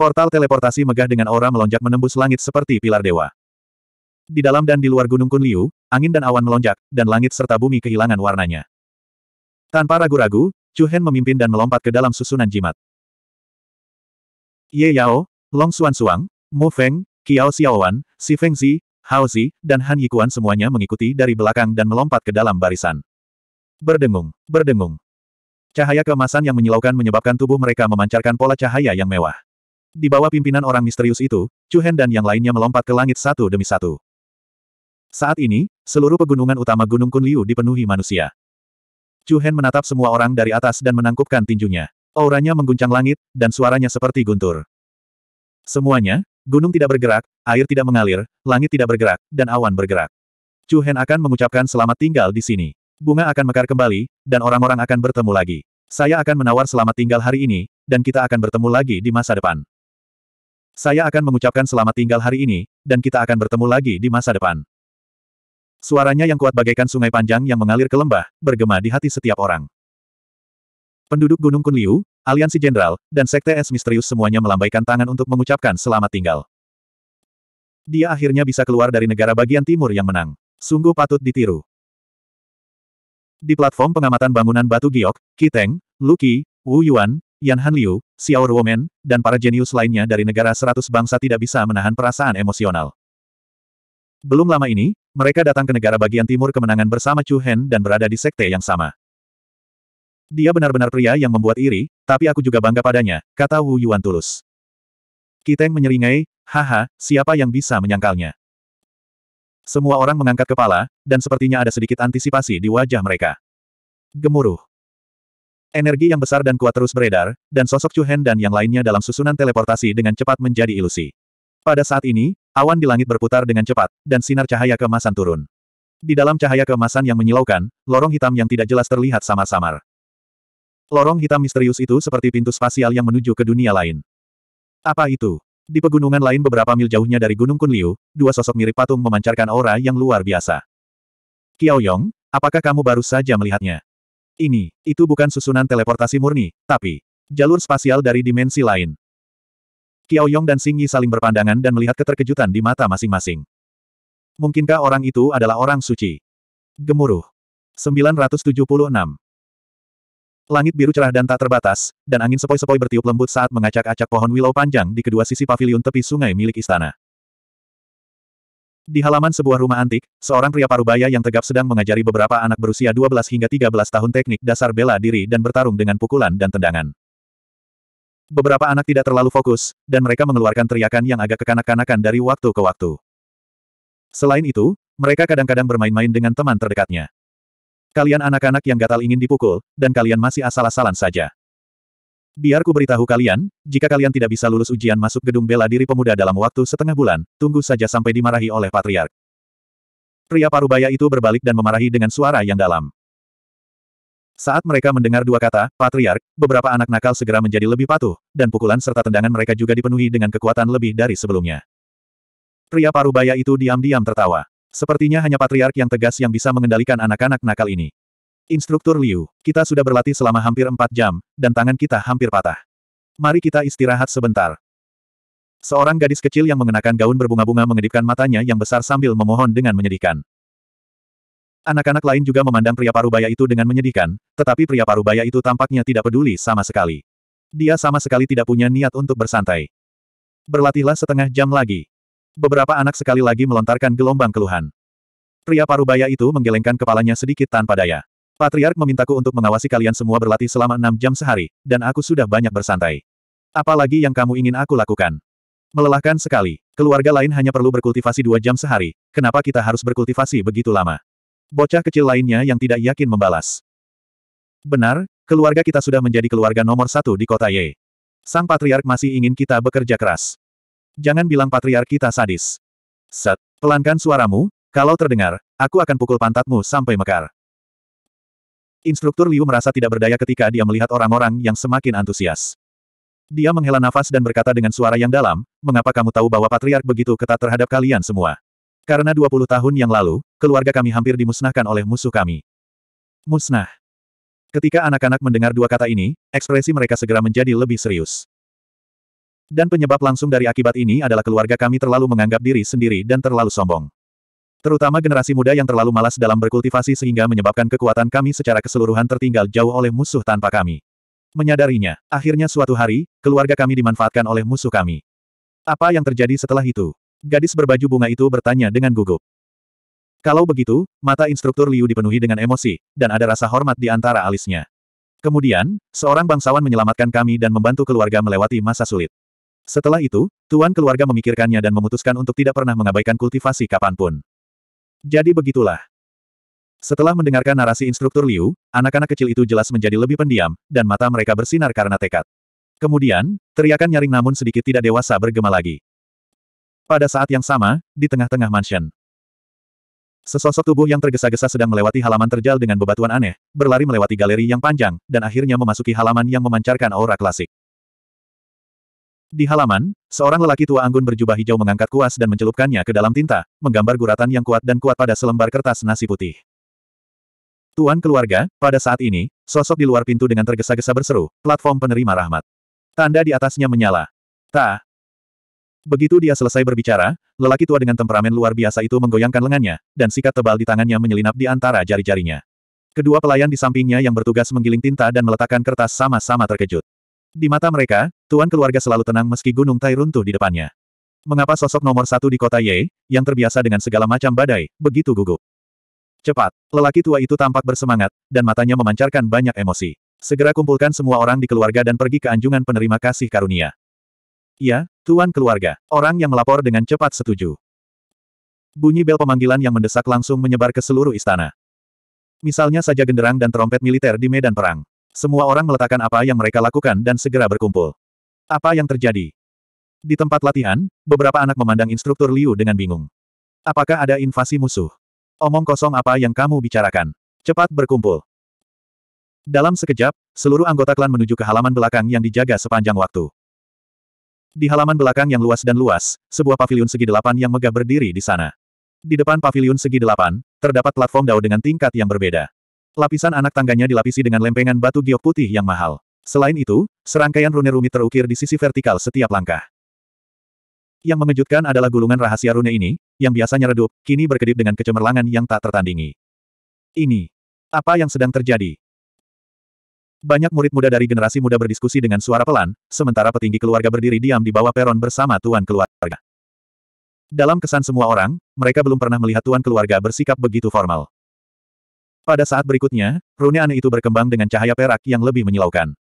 Portal teleportasi megah dengan aura melonjak menembus langit seperti pilar dewa. Di dalam dan di luar Gunung Kunliu, angin dan awan melonjak, dan langit serta bumi kehilangan warnanya. Tanpa ragu-ragu, Chu Hen memimpin dan melompat ke dalam susunan jimat. Ye Yao, Long Xuan Suang, Mu Feng, Kiao Xiaowan, Si Feng Zi, Zi, dan Han Yikuan semuanya mengikuti dari belakang dan melompat ke dalam barisan. Berdengung, berdengung. Cahaya kemasan yang menyilaukan menyebabkan tubuh mereka memancarkan pola cahaya yang mewah. Di bawah pimpinan orang misterius itu, Chu Hen dan yang lainnya melompat ke langit satu demi satu. Saat ini, seluruh pegunungan utama Gunung Kunliu dipenuhi manusia. Chu Hen menatap semua orang dari atas dan menangkupkan tinjunya. Auranya mengguncang langit, dan suaranya seperti guntur. Semuanya, Gunung tidak bergerak, air tidak mengalir, langit tidak bergerak, dan awan bergerak. Chu Hen akan mengucapkan selamat tinggal di sini. Bunga akan mekar kembali, dan orang-orang akan bertemu lagi. Saya akan menawar selamat tinggal hari ini, dan kita akan bertemu lagi di masa depan. Saya akan mengucapkan selamat tinggal hari ini, dan kita akan bertemu lagi di masa depan. Suaranya yang kuat bagaikan sungai panjang yang mengalir ke lembah, bergema di hati setiap orang. Penduduk Gunung Kunliu, aliansi jenderal, dan sekte es misterius semuanya melambaikan tangan untuk mengucapkan selamat tinggal. Dia akhirnya bisa keluar dari negara bagian timur yang menang. Sungguh patut ditiru. Di platform pengamatan bangunan batu giok, Kiteng, Luki, Wu Yuan, Yan Han Liu, Xiao Ruomen, dan para jenius lainnya dari negara seratus bangsa tidak bisa menahan perasaan emosional. Belum lama ini, mereka datang ke negara bagian timur kemenangan bersama Chu Hen dan berada di sekte yang sama. Dia benar-benar pria yang membuat iri, tapi aku juga bangga padanya, kata Wu Yuan tulus. Kiteng menyeringai, haha, siapa yang bisa menyangkalnya? Semua orang mengangkat kepala, dan sepertinya ada sedikit antisipasi di wajah mereka. Gemuruh. Energi yang besar dan kuat terus beredar, dan sosok Chu Hen dan yang lainnya dalam susunan teleportasi dengan cepat menjadi ilusi. Pada saat ini, awan di langit berputar dengan cepat, dan sinar cahaya kemasan turun. Di dalam cahaya kemasan yang menyilaukan, lorong hitam yang tidak jelas terlihat samar-samar. Lorong hitam misterius itu seperti pintu spasial yang menuju ke dunia lain. Apa itu? Di pegunungan lain beberapa mil jauhnya dari Gunung Kunliu, dua sosok mirip patung memancarkan aura yang luar biasa. Kiao Yong, apakah kamu baru saja melihatnya? Ini, itu bukan susunan teleportasi murni, tapi jalur spasial dari dimensi lain. Kiao Yong dan Xing Yi saling berpandangan dan melihat keterkejutan di mata masing-masing. Mungkinkah orang itu adalah orang suci? Gemuruh. 976. Langit biru cerah dan tak terbatas, dan angin sepoi-sepoi bertiup lembut saat mengacak-acak pohon willow panjang di kedua sisi pavilion tepi sungai milik istana. Di halaman sebuah rumah antik, seorang pria parubaya yang tegap sedang mengajari beberapa anak berusia 12 hingga 13 tahun teknik dasar bela diri dan bertarung dengan pukulan dan tendangan. Beberapa anak tidak terlalu fokus, dan mereka mengeluarkan teriakan yang agak kekanak-kanakan dari waktu ke waktu. Selain itu, mereka kadang-kadang bermain-main dengan teman terdekatnya. Kalian anak-anak yang gatal ingin dipukul, dan kalian masih asal-asalan saja. Biar ku beritahu kalian, jika kalian tidak bisa lulus ujian masuk gedung bela diri pemuda dalam waktu setengah bulan, tunggu saja sampai dimarahi oleh patriark. Pria parubaya itu berbalik dan memarahi dengan suara yang dalam. Saat mereka mendengar dua kata, patriark, beberapa anak nakal segera menjadi lebih patuh, dan pukulan serta tendangan mereka juga dipenuhi dengan kekuatan lebih dari sebelumnya. Pria parubaya itu diam-diam tertawa. Sepertinya hanya patriark yang tegas yang bisa mengendalikan anak-anak nakal ini. Instruktur Liu, kita sudah berlatih selama hampir empat jam, dan tangan kita hampir patah. Mari kita istirahat sebentar. Seorang gadis kecil yang mengenakan gaun berbunga-bunga mengedipkan matanya yang besar sambil memohon dengan menyedihkan. Anak-anak lain juga memandang pria parubaya itu dengan menyedihkan, tetapi pria parubaya itu tampaknya tidak peduli sama sekali. Dia sama sekali tidak punya niat untuk bersantai. Berlatihlah setengah jam lagi. Beberapa anak sekali lagi melontarkan gelombang keluhan. Pria parubaya itu menggelengkan kepalanya sedikit tanpa daya. Patriark memintaku untuk mengawasi kalian semua berlatih selama enam jam sehari, dan aku sudah banyak bersantai. Apalagi yang kamu ingin aku lakukan? Melelahkan sekali. Keluarga lain hanya perlu berkultivasi dua jam sehari, kenapa kita harus berkultivasi begitu lama? Bocah kecil lainnya yang tidak yakin membalas. Benar, keluarga kita sudah menjadi keluarga nomor satu di kota Ye. Sang Patriark masih ingin kita bekerja keras. Jangan bilang patriark kita sadis. Set, pelankan suaramu, kalau terdengar, aku akan pukul pantatmu sampai mekar. Instruktur Liu merasa tidak berdaya ketika dia melihat orang-orang yang semakin antusias. Dia menghela nafas dan berkata dengan suara yang dalam, mengapa kamu tahu bahwa patriark begitu ketat terhadap kalian semua? Karena 20 tahun yang lalu, keluarga kami hampir dimusnahkan oleh musuh kami. Musnah. Ketika anak-anak mendengar dua kata ini, ekspresi mereka segera menjadi lebih serius. Dan penyebab langsung dari akibat ini adalah keluarga kami terlalu menganggap diri sendiri dan terlalu sombong. Terutama generasi muda yang terlalu malas dalam berkultivasi sehingga menyebabkan kekuatan kami secara keseluruhan tertinggal jauh oleh musuh tanpa kami. Menyadarinya, akhirnya suatu hari, keluarga kami dimanfaatkan oleh musuh kami. Apa yang terjadi setelah itu? Gadis berbaju bunga itu bertanya dengan gugup. Kalau begitu, mata instruktur Liu dipenuhi dengan emosi, dan ada rasa hormat di antara alisnya. Kemudian, seorang bangsawan menyelamatkan kami dan membantu keluarga melewati masa sulit. Setelah itu, tuan keluarga memikirkannya dan memutuskan untuk tidak pernah mengabaikan kultivasi kapanpun. Jadi begitulah. Setelah mendengarkan narasi instruktur Liu, anak-anak kecil itu jelas menjadi lebih pendiam, dan mata mereka bersinar karena tekad. Kemudian, teriakan nyaring namun sedikit tidak dewasa bergema lagi. Pada saat yang sama, di tengah-tengah mansion. Sesosok tubuh yang tergesa-gesa sedang melewati halaman terjal dengan bebatuan aneh, berlari melewati galeri yang panjang, dan akhirnya memasuki halaman yang memancarkan aura klasik. Di halaman, seorang lelaki tua anggun berjubah hijau mengangkat kuas dan mencelupkannya ke dalam tinta, menggambar guratan yang kuat dan kuat pada selembar kertas nasi putih. Tuan keluarga, pada saat ini, sosok di luar pintu dengan tergesa-gesa berseru, platform penerima rahmat. Tanda di atasnya menyala. Ta. Begitu dia selesai berbicara, lelaki tua dengan temperamen luar biasa itu menggoyangkan lengannya, dan sikat tebal di tangannya menyelinap di antara jari-jarinya. Kedua pelayan di sampingnya yang bertugas menggiling tinta dan meletakkan kertas sama-sama terkejut. Di mata mereka, tuan keluarga selalu tenang meski gunung Tai runtuh di depannya. Mengapa sosok nomor satu di kota Ye, yang terbiasa dengan segala macam badai, begitu gugup? Cepat, lelaki tua itu tampak bersemangat, dan matanya memancarkan banyak emosi. Segera kumpulkan semua orang di keluarga dan pergi ke anjungan penerima kasih karunia. Ya, tuan keluarga, orang yang melapor dengan cepat setuju. Bunyi bel pemanggilan yang mendesak langsung menyebar ke seluruh istana. Misalnya saja genderang dan trompet militer di medan perang. Semua orang meletakkan apa yang mereka lakukan dan segera berkumpul. Apa yang terjadi? Di tempat latihan, beberapa anak memandang instruktur Liu dengan bingung. Apakah ada invasi musuh? Omong kosong apa yang kamu bicarakan? Cepat berkumpul. Dalam sekejap, seluruh anggota klan menuju ke halaman belakang yang dijaga sepanjang waktu. Di halaman belakang yang luas dan luas, sebuah pavilion segi delapan yang megah berdiri di sana. Di depan pavilion segi delapan, terdapat platform dao dengan tingkat yang berbeda. Lapisan anak tangganya dilapisi dengan lempengan batu giok putih yang mahal. Selain itu, serangkaian rune rumit terukir di sisi vertikal setiap langkah. Yang mengejutkan adalah gulungan rahasia rune ini, yang biasanya redup, kini berkedip dengan kecemerlangan yang tak tertandingi. Ini. Apa yang sedang terjadi? Banyak murid muda dari generasi muda berdiskusi dengan suara pelan, sementara petinggi keluarga berdiri diam di bawah peron bersama tuan keluarga. Dalam kesan semua orang, mereka belum pernah melihat tuan keluarga bersikap begitu formal. Pada saat berikutnya, rune aneh itu berkembang dengan cahaya perak yang lebih menyilaukan.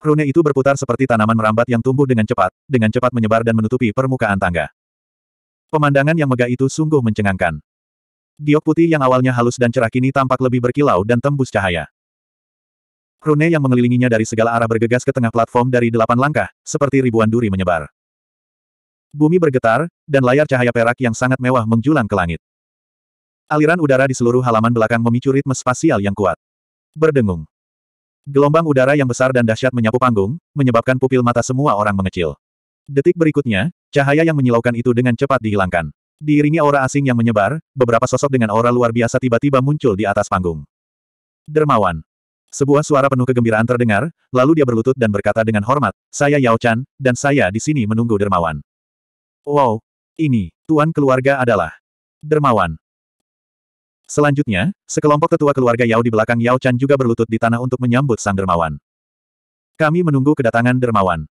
Rune itu berputar seperti tanaman merambat yang tumbuh dengan cepat, dengan cepat menyebar dan menutupi permukaan tangga. Pemandangan yang megah itu sungguh mencengangkan. Giok putih yang awalnya halus dan cerah kini tampak lebih berkilau dan tembus cahaya. Rune yang mengelilinginya dari segala arah bergegas ke tengah platform dari delapan langkah, seperti ribuan duri menyebar. Bumi bergetar, dan layar cahaya perak yang sangat mewah menjulang ke langit. Aliran udara di seluruh halaman belakang memicu ritme spasial yang kuat. Berdengung. Gelombang udara yang besar dan dahsyat menyapu panggung, menyebabkan pupil mata semua orang mengecil. Detik berikutnya, cahaya yang menyilaukan itu dengan cepat dihilangkan. Diiringi aura asing yang menyebar, beberapa sosok dengan aura luar biasa tiba-tiba muncul di atas panggung. Dermawan. Sebuah suara penuh kegembiraan terdengar, lalu dia berlutut dan berkata dengan hormat, saya Yao Chan, dan saya di sini menunggu dermawan. Wow, ini, tuan keluarga adalah dermawan. Selanjutnya, sekelompok tetua keluarga Yao di belakang Yao Chan juga berlutut di tanah untuk menyambut sang dermawan. Kami menunggu kedatangan dermawan.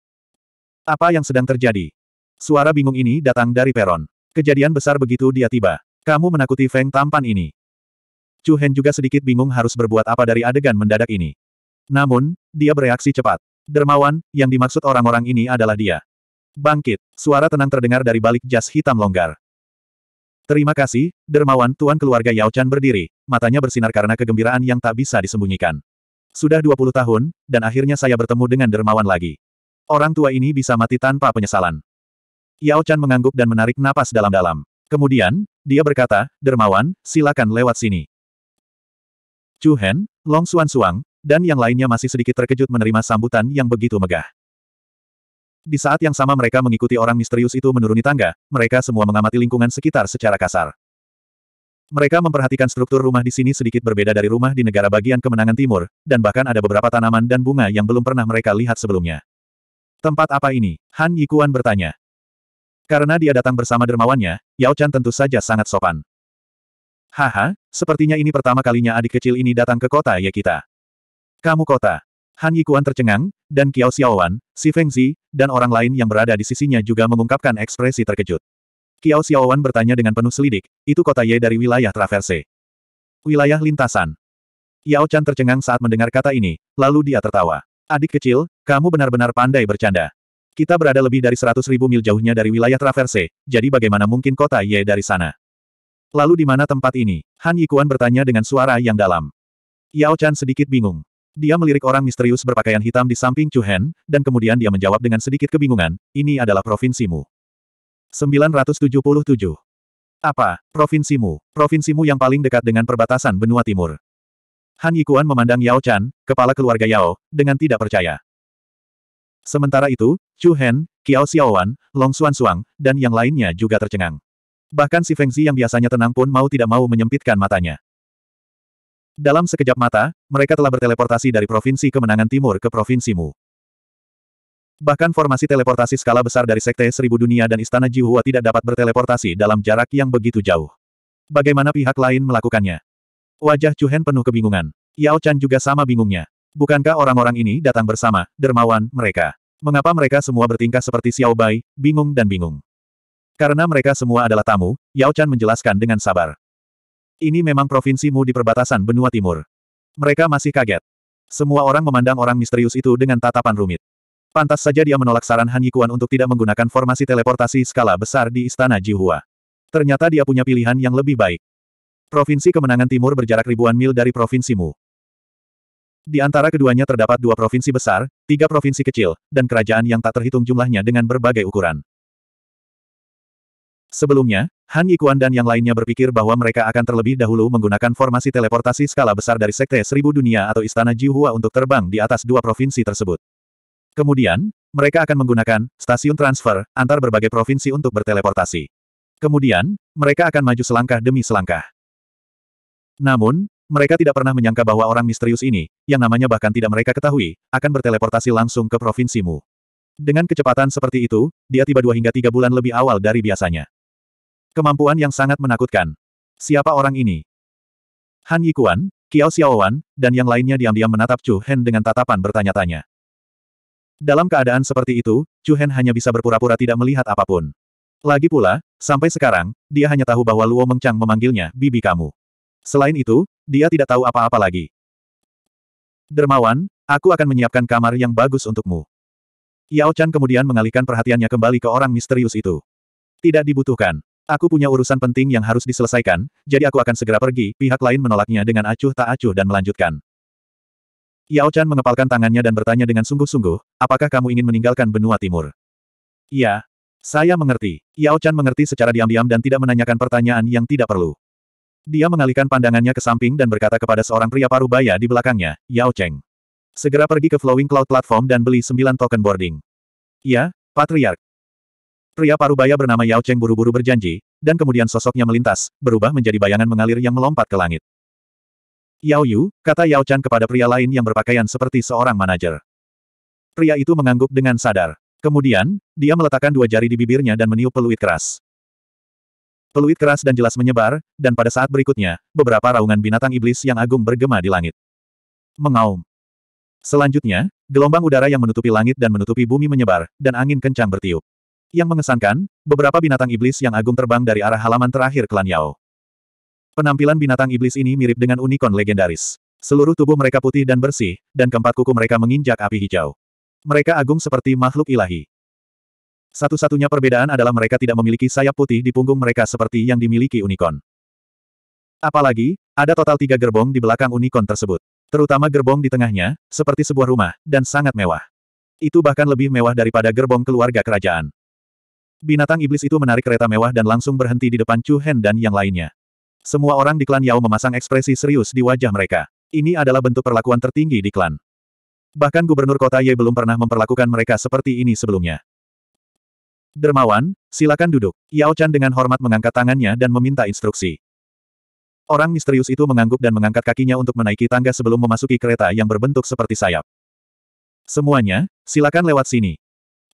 Apa yang sedang terjadi? Suara bingung ini datang dari peron. Kejadian besar begitu dia tiba. Kamu menakuti Feng tampan ini. Chu Hen juga sedikit bingung harus berbuat apa dari adegan mendadak ini. Namun, dia bereaksi cepat. Dermawan, yang dimaksud orang-orang ini adalah dia. Bangkit, suara tenang terdengar dari balik jas hitam longgar. Terima kasih, dermawan tuan keluarga Yao Chan berdiri, matanya bersinar karena kegembiraan yang tak bisa disembunyikan. Sudah 20 tahun, dan akhirnya saya bertemu dengan dermawan lagi. Orang tua ini bisa mati tanpa penyesalan. Yao Chan mengangguk dan menarik napas dalam-dalam. Kemudian, dia berkata, dermawan, silakan lewat sini. Chu Hen, Long Suan Suang, dan yang lainnya masih sedikit terkejut menerima sambutan yang begitu megah. Di saat yang sama mereka mengikuti orang misterius itu menuruni tangga, mereka semua mengamati lingkungan sekitar secara kasar. Mereka memperhatikan struktur rumah di sini sedikit berbeda dari rumah di negara bagian kemenangan timur, dan bahkan ada beberapa tanaman dan bunga yang belum pernah mereka lihat sebelumnya. Tempat apa ini? Han Yikuan bertanya. Karena dia datang bersama dermawannya, Yao Chan tentu saja sangat sopan. Haha, sepertinya ini pertama kalinya adik kecil ini datang ke kota ya kita. Kamu kota, Han Yikuan tercengang, dan Qiao Xiaowan, Si Fengzi, dan orang lain yang berada di sisinya juga mengungkapkan ekspresi terkejut. Qiao Xiaowan bertanya dengan penuh selidik, itu kota Ye dari wilayah Traverse. Wilayah lintasan. Yao Chan tercengang saat mendengar kata ini, lalu dia tertawa. Adik kecil, kamu benar-benar pandai bercanda. Kita berada lebih dari seratus ribu mil jauhnya dari wilayah Traverse, jadi bagaimana mungkin kota Ye dari sana? Lalu di mana tempat ini? Han Yikuan bertanya dengan suara yang dalam. Yao Chan sedikit bingung. Dia melirik orang misterius berpakaian hitam di samping Chu Hen, dan kemudian dia menjawab dengan sedikit kebingungan, ini adalah provinsimu. 977. Apa, provinsimu, provinsimu yang paling dekat dengan perbatasan benua timur. Han Yikuan memandang Yao Chan, kepala keluarga Yao, dengan tidak percaya. Sementara itu, Chu Hen, Qiao Xiaowan, Long Xuan Suang, dan yang lainnya juga tercengang. Bahkan si Fengzi yang biasanya tenang pun mau tidak mau menyempitkan matanya. Dalam sekejap mata, mereka telah berteleportasi dari Provinsi Kemenangan Timur ke Provinsi Mu. Bahkan formasi teleportasi skala besar dari Sekte Seribu Dunia dan Istana Jihua tidak dapat berteleportasi dalam jarak yang begitu jauh. Bagaimana pihak lain melakukannya? Wajah Cuhen penuh kebingungan. Yao Chan juga sama bingungnya. Bukankah orang-orang ini datang bersama, dermawan, mereka? Mengapa mereka semua bertingkah seperti Xiao Bai, bingung dan bingung? Karena mereka semua adalah tamu, Yao Chan menjelaskan dengan sabar. Ini memang provinsimu di perbatasan benua timur. Mereka masih kaget. Semua orang memandang orang misterius itu dengan tatapan rumit. Pantas saja dia menolak saran Han Yikuan untuk tidak menggunakan formasi teleportasi skala besar di Istana Jihua. Ternyata dia punya pilihan yang lebih baik. Provinsi Kemenangan Timur berjarak ribuan mil dari provinsimu. Di antara keduanya terdapat dua provinsi besar, tiga provinsi kecil, dan kerajaan yang tak terhitung jumlahnya dengan berbagai ukuran. Sebelumnya, Han Yikuan dan yang lainnya berpikir bahwa mereka akan terlebih dahulu menggunakan formasi teleportasi skala besar dari Sekte Seribu Dunia atau Istana Jihua untuk terbang di atas dua provinsi tersebut. Kemudian, mereka akan menggunakan stasiun transfer antar berbagai provinsi untuk berteleportasi. Kemudian, mereka akan maju selangkah demi selangkah. Namun, mereka tidak pernah menyangka bahwa orang misterius ini, yang namanya bahkan tidak mereka ketahui, akan berteleportasi langsung ke provinsimu. Dengan kecepatan seperti itu, dia tiba dua hingga tiga bulan lebih awal dari biasanya. Kemampuan yang sangat menakutkan. Siapa orang ini? Han Yikuan, Kiao Xiaowan, dan yang lainnya diam-diam menatap Chu Hen dengan tatapan bertanya-tanya. Dalam keadaan seperti itu, Chu Hen hanya bisa berpura-pura tidak melihat apapun. Lagi pula, sampai sekarang, dia hanya tahu bahwa Luo Mengchang memanggilnya, bibi kamu. Selain itu, dia tidak tahu apa-apa lagi. Dermawan, aku akan menyiapkan kamar yang bagus untukmu. Yao Chan kemudian mengalihkan perhatiannya kembali ke orang misterius itu. Tidak dibutuhkan. Aku punya urusan penting yang harus diselesaikan, jadi aku akan segera pergi. Pihak lain menolaknya dengan acuh tak acuh dan melanjutkan. Yao Chan mengepalkan tangannya dan bertanya dengan sungguh-sungguh, apakah kamu ingin meninggalkan benua timur? Iya. Saya mengerti. Yao Chan mengerti secara diam-diam dan tidak menanyakan pertanyaan yang tidak perlu. Dia mengalihkan pandangannya ke samping dan berkata kepada seorang pria paruh baya di belakangnya, Yao Cheng. Segera pergi ke Flowing Cloud Platform dan beli sembilan token boarding. Ya, Patriark. Pria parubaya bernama Yao Cheng buru-buru berjanji, dan kemudian sosoknya melintas, berubah menjadi bayangan mengalir yang melompat ke langit. Yao Yu, kata Yao Chan kepada pria lain yang berpakaian seperti seorang manajer. Pria itu mengangguk dengan sadar. Kemudian, dia meletakkan dua jari di bibirnya dan meniup peluit keras. Peluit keras dan jelas menyebar, dan pada saat berikutnya, beberapa raungan binatang iblis yang agung bergema di langit. Mengaum. Selanjutnya, gelombang udara yang menutupi langit dan menutupi bumi menyebar, dan angin kencang bertiup. Yang mengesankan, beberapa binatang iblis yang agung terbang dari arah halaman terakhir klan Yao. Penampilan binatang iblis ini mirip dengan unicorn legendaris. Seluruh tubuh mereka putih dan bersih, dan keempat kuku mereka menginjak api hijau. Mereka agung seperti makhluk ilahi. Satu-satunya perbedaan adalah mereka tidak memiliki sayap putih di punggung mereka seperti yang dimiliki unicorn. Apalagi, ada total tiga gerbong di belakang unicorn tersebut. Terutama gerbong di tengahnya, seperti sebuah rumah, dan sangat mewah. Itu bahkan lebih mewah daripada gerbong keluarga kerajaan. Binatang iblis itu menarik kereta mewah dan langsung berhenti di depan Chu Hen dan yang lainnya. Semua orang di klan Yao memasang ekspresi serius di wajah mereka. Ini adalah bentuk perlakuan tertinggi di klan. Bahkan gubernur kota Ye belum pernah memperlakukan mereka seperti ini sebelumnya. Dermawan, silakan duduk. Yao Chan dengan hormat mengangkat tangannya dan meminta instruksi. Orang misterius itu mengangguk dan mengangkat kakinya untuk menaiki tangga sebelum memasuki kereta yang berbentuk seperti sayap. Semuanya, silakan lewat sini.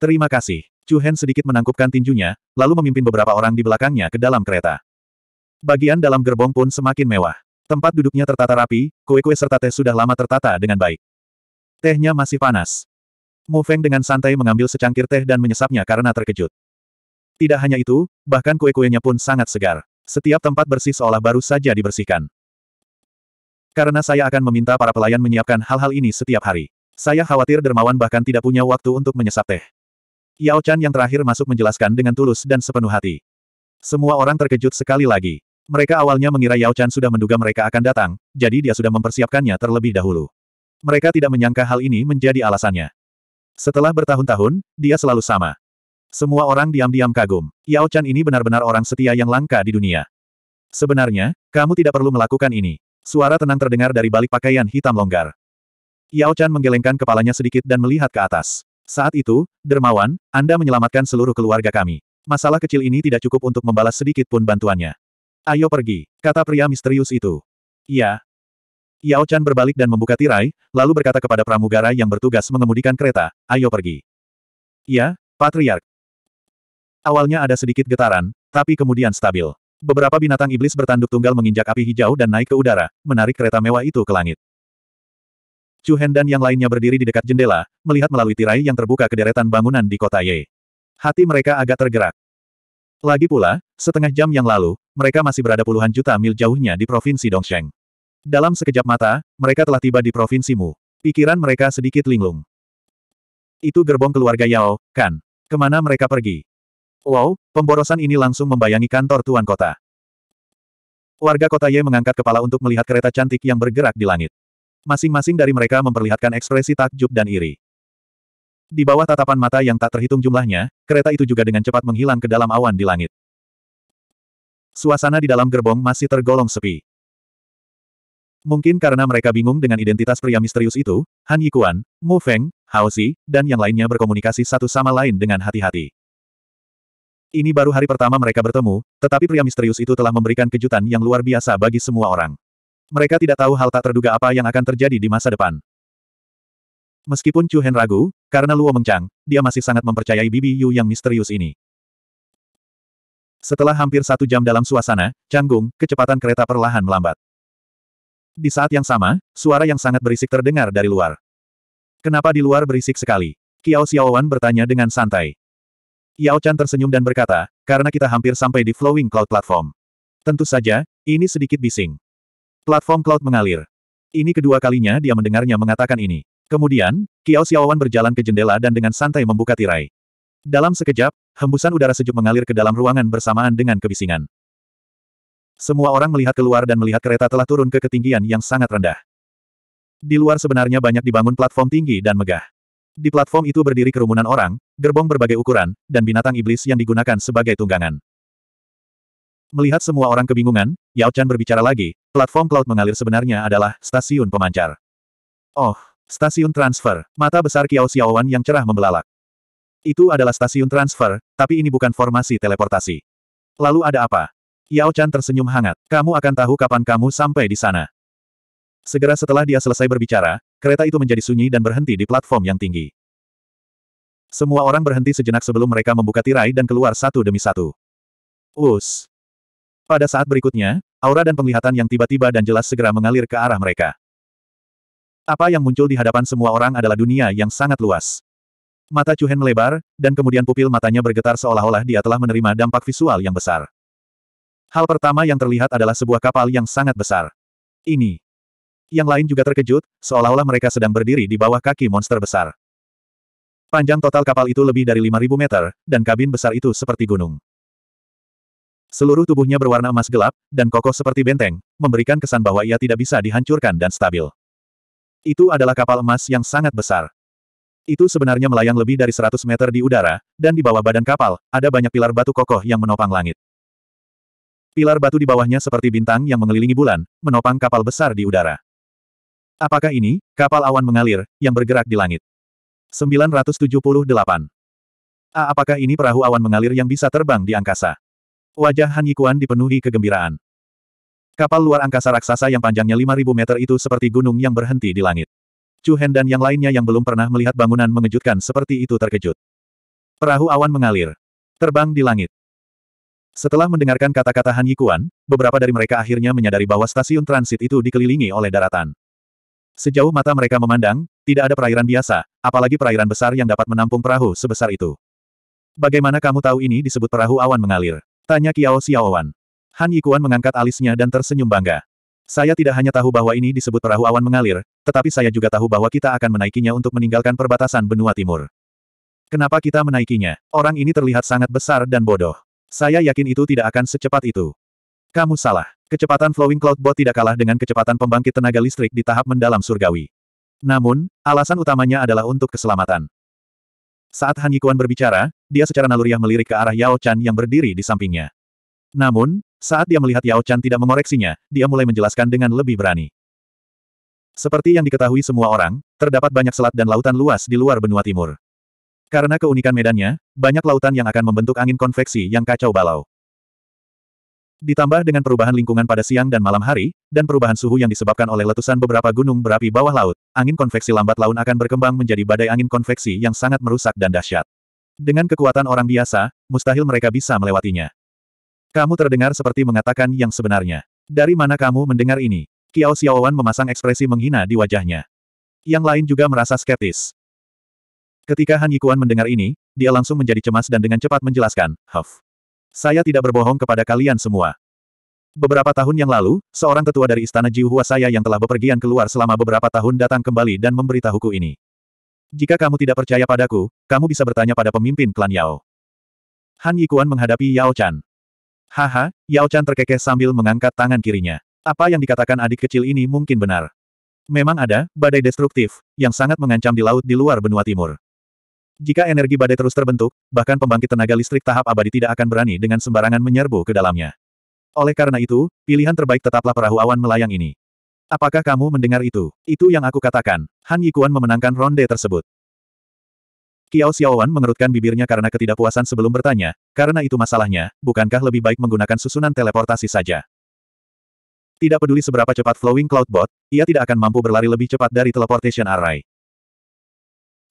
Terima kasih. Chu Hen sedikit menangkupkan tinjunya, lalu memimpin beberapa orang di belakangnya ke dalam kereta. Bagian dalam gerbong pun semakin mewah. Tempat duduknya tertata rapi, kue-kue serta teh sudah lama tertata dengan baik. Tehnya masih panas. Mu Feng dengan santai mengambil secangkir teh dan menyesapnya karena terkejut. Tidak hanya itu, bahkan kue-kuenya pun sangat segar. Setiap tempat bersih seolah baru saja dibersihkan. Karena saya akan meminta para pelayan menyiapkan hal-hal ini setiap hari. Saya khawatir dermawan bahkan tidak punya waktu untuk menyesap teh. Yao Chan yang terakhir masuk menjelaskan dengan tulus dan sepenuh hati. Semua orang terkejut sekali lagi. Mereka awalnya mengira Yao Chan sudah menduga mereka akan datang, jadi dia sudah mempersiapkannya terlebih dahulu. Mereka tidak menyangka hal ini menjadi alasannya. Setelah bertahun-tahun, dia selalu sama. Semua orang diam-diam kagum. Yao Chan ini benar-benar orang setia yang langka di dunia. Sebenarnya, kamu tidak perlu melakukan ini. Suara tenang terdengar dari balik pakaian hitam longgar. Yao Chan menggelengkan kepalanya sedikit dan melihat ke atas. Saat itu, dermawan, Anda menyelamatkan seluruh keluarga kami. Masalah kecil ini tidak cukup untuk membalas sedikit pun bantuannya. Ayo pergi, kata pria misterius itu. Iya. Yao Chan berbalik dan membuka tirai, lalu berkata kepada pramugara yang bertugas mengemudikan kereta, ayo pergi. Iya, Patriark. Awalnya ada sedikit getaran, tapi kemudian stabil. Beberapa binatang iblis bertanduk tunggal menginjak api hijau dan naik ke udara, menarik kereta mewah itu ke langit. Chu Hen dan yang lainnya berdiri di dekat jendela, melihat melalui tirai yang terbuka ke deretan bangunan di kota Ye. Hati mereka agak tergerak. Lagi pula, setengah jam yang lalu, mereka masih berada puluhan juta mil jauhnya di provinsi Dongsheng. Dalam sekejap mata, mereka telah tiba di provinsi Mu. Pikiran mereka sedikit linglung. Itu gerbong keluarga Yao, kan? Kemana mereka pergi? Wow, pemborosan ini langsung membayangi kantor tuan kota. Warga kota Ye mengangkat kepala untuk melihat kereta cantik yang bergerak di langit. Masing-masing dari mereka memperlihatkan ekspresi takjub dan iri. Di bawah tatapan mata yang tak terhitung jumlahnya, kereta itu juga dengan cepat menghilang ke dalam awan di langit. Suasana di dalam gerbong masih tergolong sepi. Mungkin karena mereka bingung dengan identitas pria misterius itu, Han Yikuan, Mu Feng, Hao Xi, dan yang lainnya berkomunikasi satu sama lain dengan hati-hati. Ini baru hari pertama mereka bertemu, tetapi pria misterius itu telah memberikan kejutan yang luar biasa bagi semua orang. Mereka tidak tahu hal tak terduga apa yang akan terjadi di masa depan. Meskipun Chu Hen ragu, karena Luo Mengchang, dia masih sangat mempercayai Bibi Yu yang misterius ini. Setelah hampir satu jam dalam suasana, canggung, kecepatan kereta perlahan melambat. Di saat yang sama, suara yang sangat berisik terdengar dari luar. Kenapa di luar berisik sekali? Kiao Xiaowan bertanya dengan santai. Yao Chan tersenyum dan berkata, karena kita hampir sampai di Flowing Cloud Platform. Tentu saja, ini sedikit bising. Platform cloud mengalir. Ini kedua kalinya dia mendengarnya mengatakan ini. Kemudian, Kiao Xiaowan berjalan ke jendela dan dengan santai membuka tirai. Dalam sekejap, hembusan udara sejuk mengalir ke dalam ruangan bersamaan dengan kebisingan. Semua orang melihat keluar dan melihat kereta telah turun ke ketinggian yang sangat rendah. Di luar sebenarnya banyak dibangun platform tinggi dan megah. Di platform itu berdiri kerumunan orang, gerbong berbagai ukuran, dan binatang iblis yang digunakan sebagai tunggangan. Melihat semua orang kebingungan, Yao Chan berbicara lagi, platform cloud mengalir sebenarnya adalah stasiun pemancar. Oh, stasiun transfer, mata besar Kiao Xiaowan yang cerah membelalak. Itu adalah stasiun transfer, tapi ini bukan formasi teleportasi. Lalu ada apa? Yao Chan tersenyum hangat, kamu akan tahu kapan kamu sampai di sana. Segera setelah dia selesai berbicara, kereta itu menjadi sunyi dan berhenti di platform yang tinggi. Semua orang berhenti sejenak sebelum mereka membuka tirai dan keluar satu demi satu. Us. Pada saat berikutnya, aura dan penglihatan yang tiba-tiba dan jelas segera mengalir ke arah mereka. Apa yang muncul di hadapan semua orang adalah dunia yang sangat luas. Mata Chuhen melebar, dan kemudian pupil matanya bergetar seolah-olah dia telah menerima dampak visual yang besar. Hal pertama yang terlihat adalah sebuah kapal yang sangat besar. Ini. Yang lain juga terkejut, seolah-olah mereka sedang berdiri di bawah kaki monster besar. Panjang total kapal itu lebih dari 5.000 meter, dan kabin besar itu seperti gunung. Seluruh tubuhnya berwarna emas gelap, dan kokoh seperti benteng, memberikan kesan bahwa ia tidak bisa dihancurkan dan stabil. Itu adalah kapal emas yang sangat besar. Itu sebenarnya melayang lebih dari 100 meter di udara, dan di bawah badan kapal, ada banyak pilar batu kokoh yang menopang langit. Pilar batu di bawahnya seperti bintang yang mengelilingi bulan, menopang kapal besar di udara. Apakah ini, kapal awan mengalir, yang bergerak di langit? 978. A. Apakah ini perahu awan mengalir yang bisa terbang di angkasa? Wajah Han Yikuan dipenuhi kegembiraan. Kapal luar angkasa raksasa yang panjangnya 5.000 meter itu seperti gunung yang berhenti di langit. Chu Hen dan yang lainnya yang belum pernah melihat bangunan mengejutkan seperti itu terkejut. Perahu awan mengalir. Terbang di langit. Setelah mendengarkan kata-kata Han Yikuan, beberapa dari mereka akhirnya menyadari bahwa stasiun transit itu dikelilingi oleh daratan. Sejauh mata mereka memandang, tidak ada perairan biasa, apalagi perairan besar yang dapat menampung perahu sebesar itu. Bagaimana kamu tahu ini disebut perahu awan mengalir? Tanya Kiao Xiaowan. Han Yikuan mengangkat alisnya dan tersenyum bangga. Saya tidak hanya tahu bahwa ini disebut perahu awan mengalir, tetapi saya juga tahu bahwa kita akan menaikinya untuk meninggalkan perbatasan benua timur. Kenapa kita menaikinya? Orang ini terlihat sangat besar dan bodoh. Saya yakin itu tidak akan secepat itu. Kamu salah. Kecepatan Flowing Cloud Boat tidak kalah dengan kecepatan pembangkit tenaga listrik di tahap mendalam surgawi. Namun, alasan utamanya adalah untuk keselamatan. Saat Han Yikuan berbicara, dia secara naluriah melirik ke arah Yao Chan yang berdiri di sampingnya. Namun, saat dia melihat Yao Chan tidak mengoreksinya, dia mulai menjelaskan dengan lebih berani. Seperti yang diketahui semua orang, terdapat banyak selat dan lautan luas di luar benua timur. Karena keunikan medannya, banyak lautan yang akan membentuk angin konveksi yang kacau balau. Ditambah dengan perubahan lingkungan pada siang dan malam hari, dan perubahan suhu yang disebabkan oleh letusan beberapa gunung berapi bawah laut, angin konveksi lambat laun akan berkembang menjadi badai angin konveksi yang sangat merusak dan dahsyat. Dengan kekuatan orang biasa, mustahil mereka bisa melewatinya. Kamu terdengar seperti mengatakan yang sebenarnya. Dari mana kamu mendengar ini? Kiao Xiaowan memasang ekspresi menghina di wajahnya. Yang lain juga merasa skeptis. Ketika Han Yikuan mendengar ini, dia langsung menjadi cemas dan dengan cepat menjelaskan, Huff. Saya tidak berbohong kepada kalian semua. Beberapa tahun yang lalu, seorang tetua dari istana Jiuhua saya yang telah bepergian keluar selama beberapa tahun datang kembali dan memberitahuku ini. Jika kamu tidak percaya padaku, kamu bisa bertanya pada pemimpin klan Yao. Han Yikuan menghadapi Yao Chan. Haha, Yao Chan terkekeh sambil mengangkat tangan kirinya. Apa yang dikatakan adik kecil ini mungkin benar. Memang ada, badai destruktif, yang sangat mengancam di laut di luar benua timur. Jika energi badai terus terbentuk, bahkan pembangkit tenaga listrik tahap abadi tidak akan berani dengan sembarangan menyerbu ke dalamnya. Oleh karena itu, pilihan terbaik tetaplah perahu awan melayang ini. Apakah kamu mendengar itu? Itu yang aku katakan. Han Yikuan memenangkan ronde tersebut. Kiao Xiaowan mengerutkan bibirnya karena ketidakpuasan sebelum bertanya, karena itu masalahnya, bukankah lebih baik menggunakan susunan teleportasi saja? Tidak peduli seberapa cepat Flowing Cloudbot, ia tidak akan mampu berlari lebih cepat dari Teleportation Array.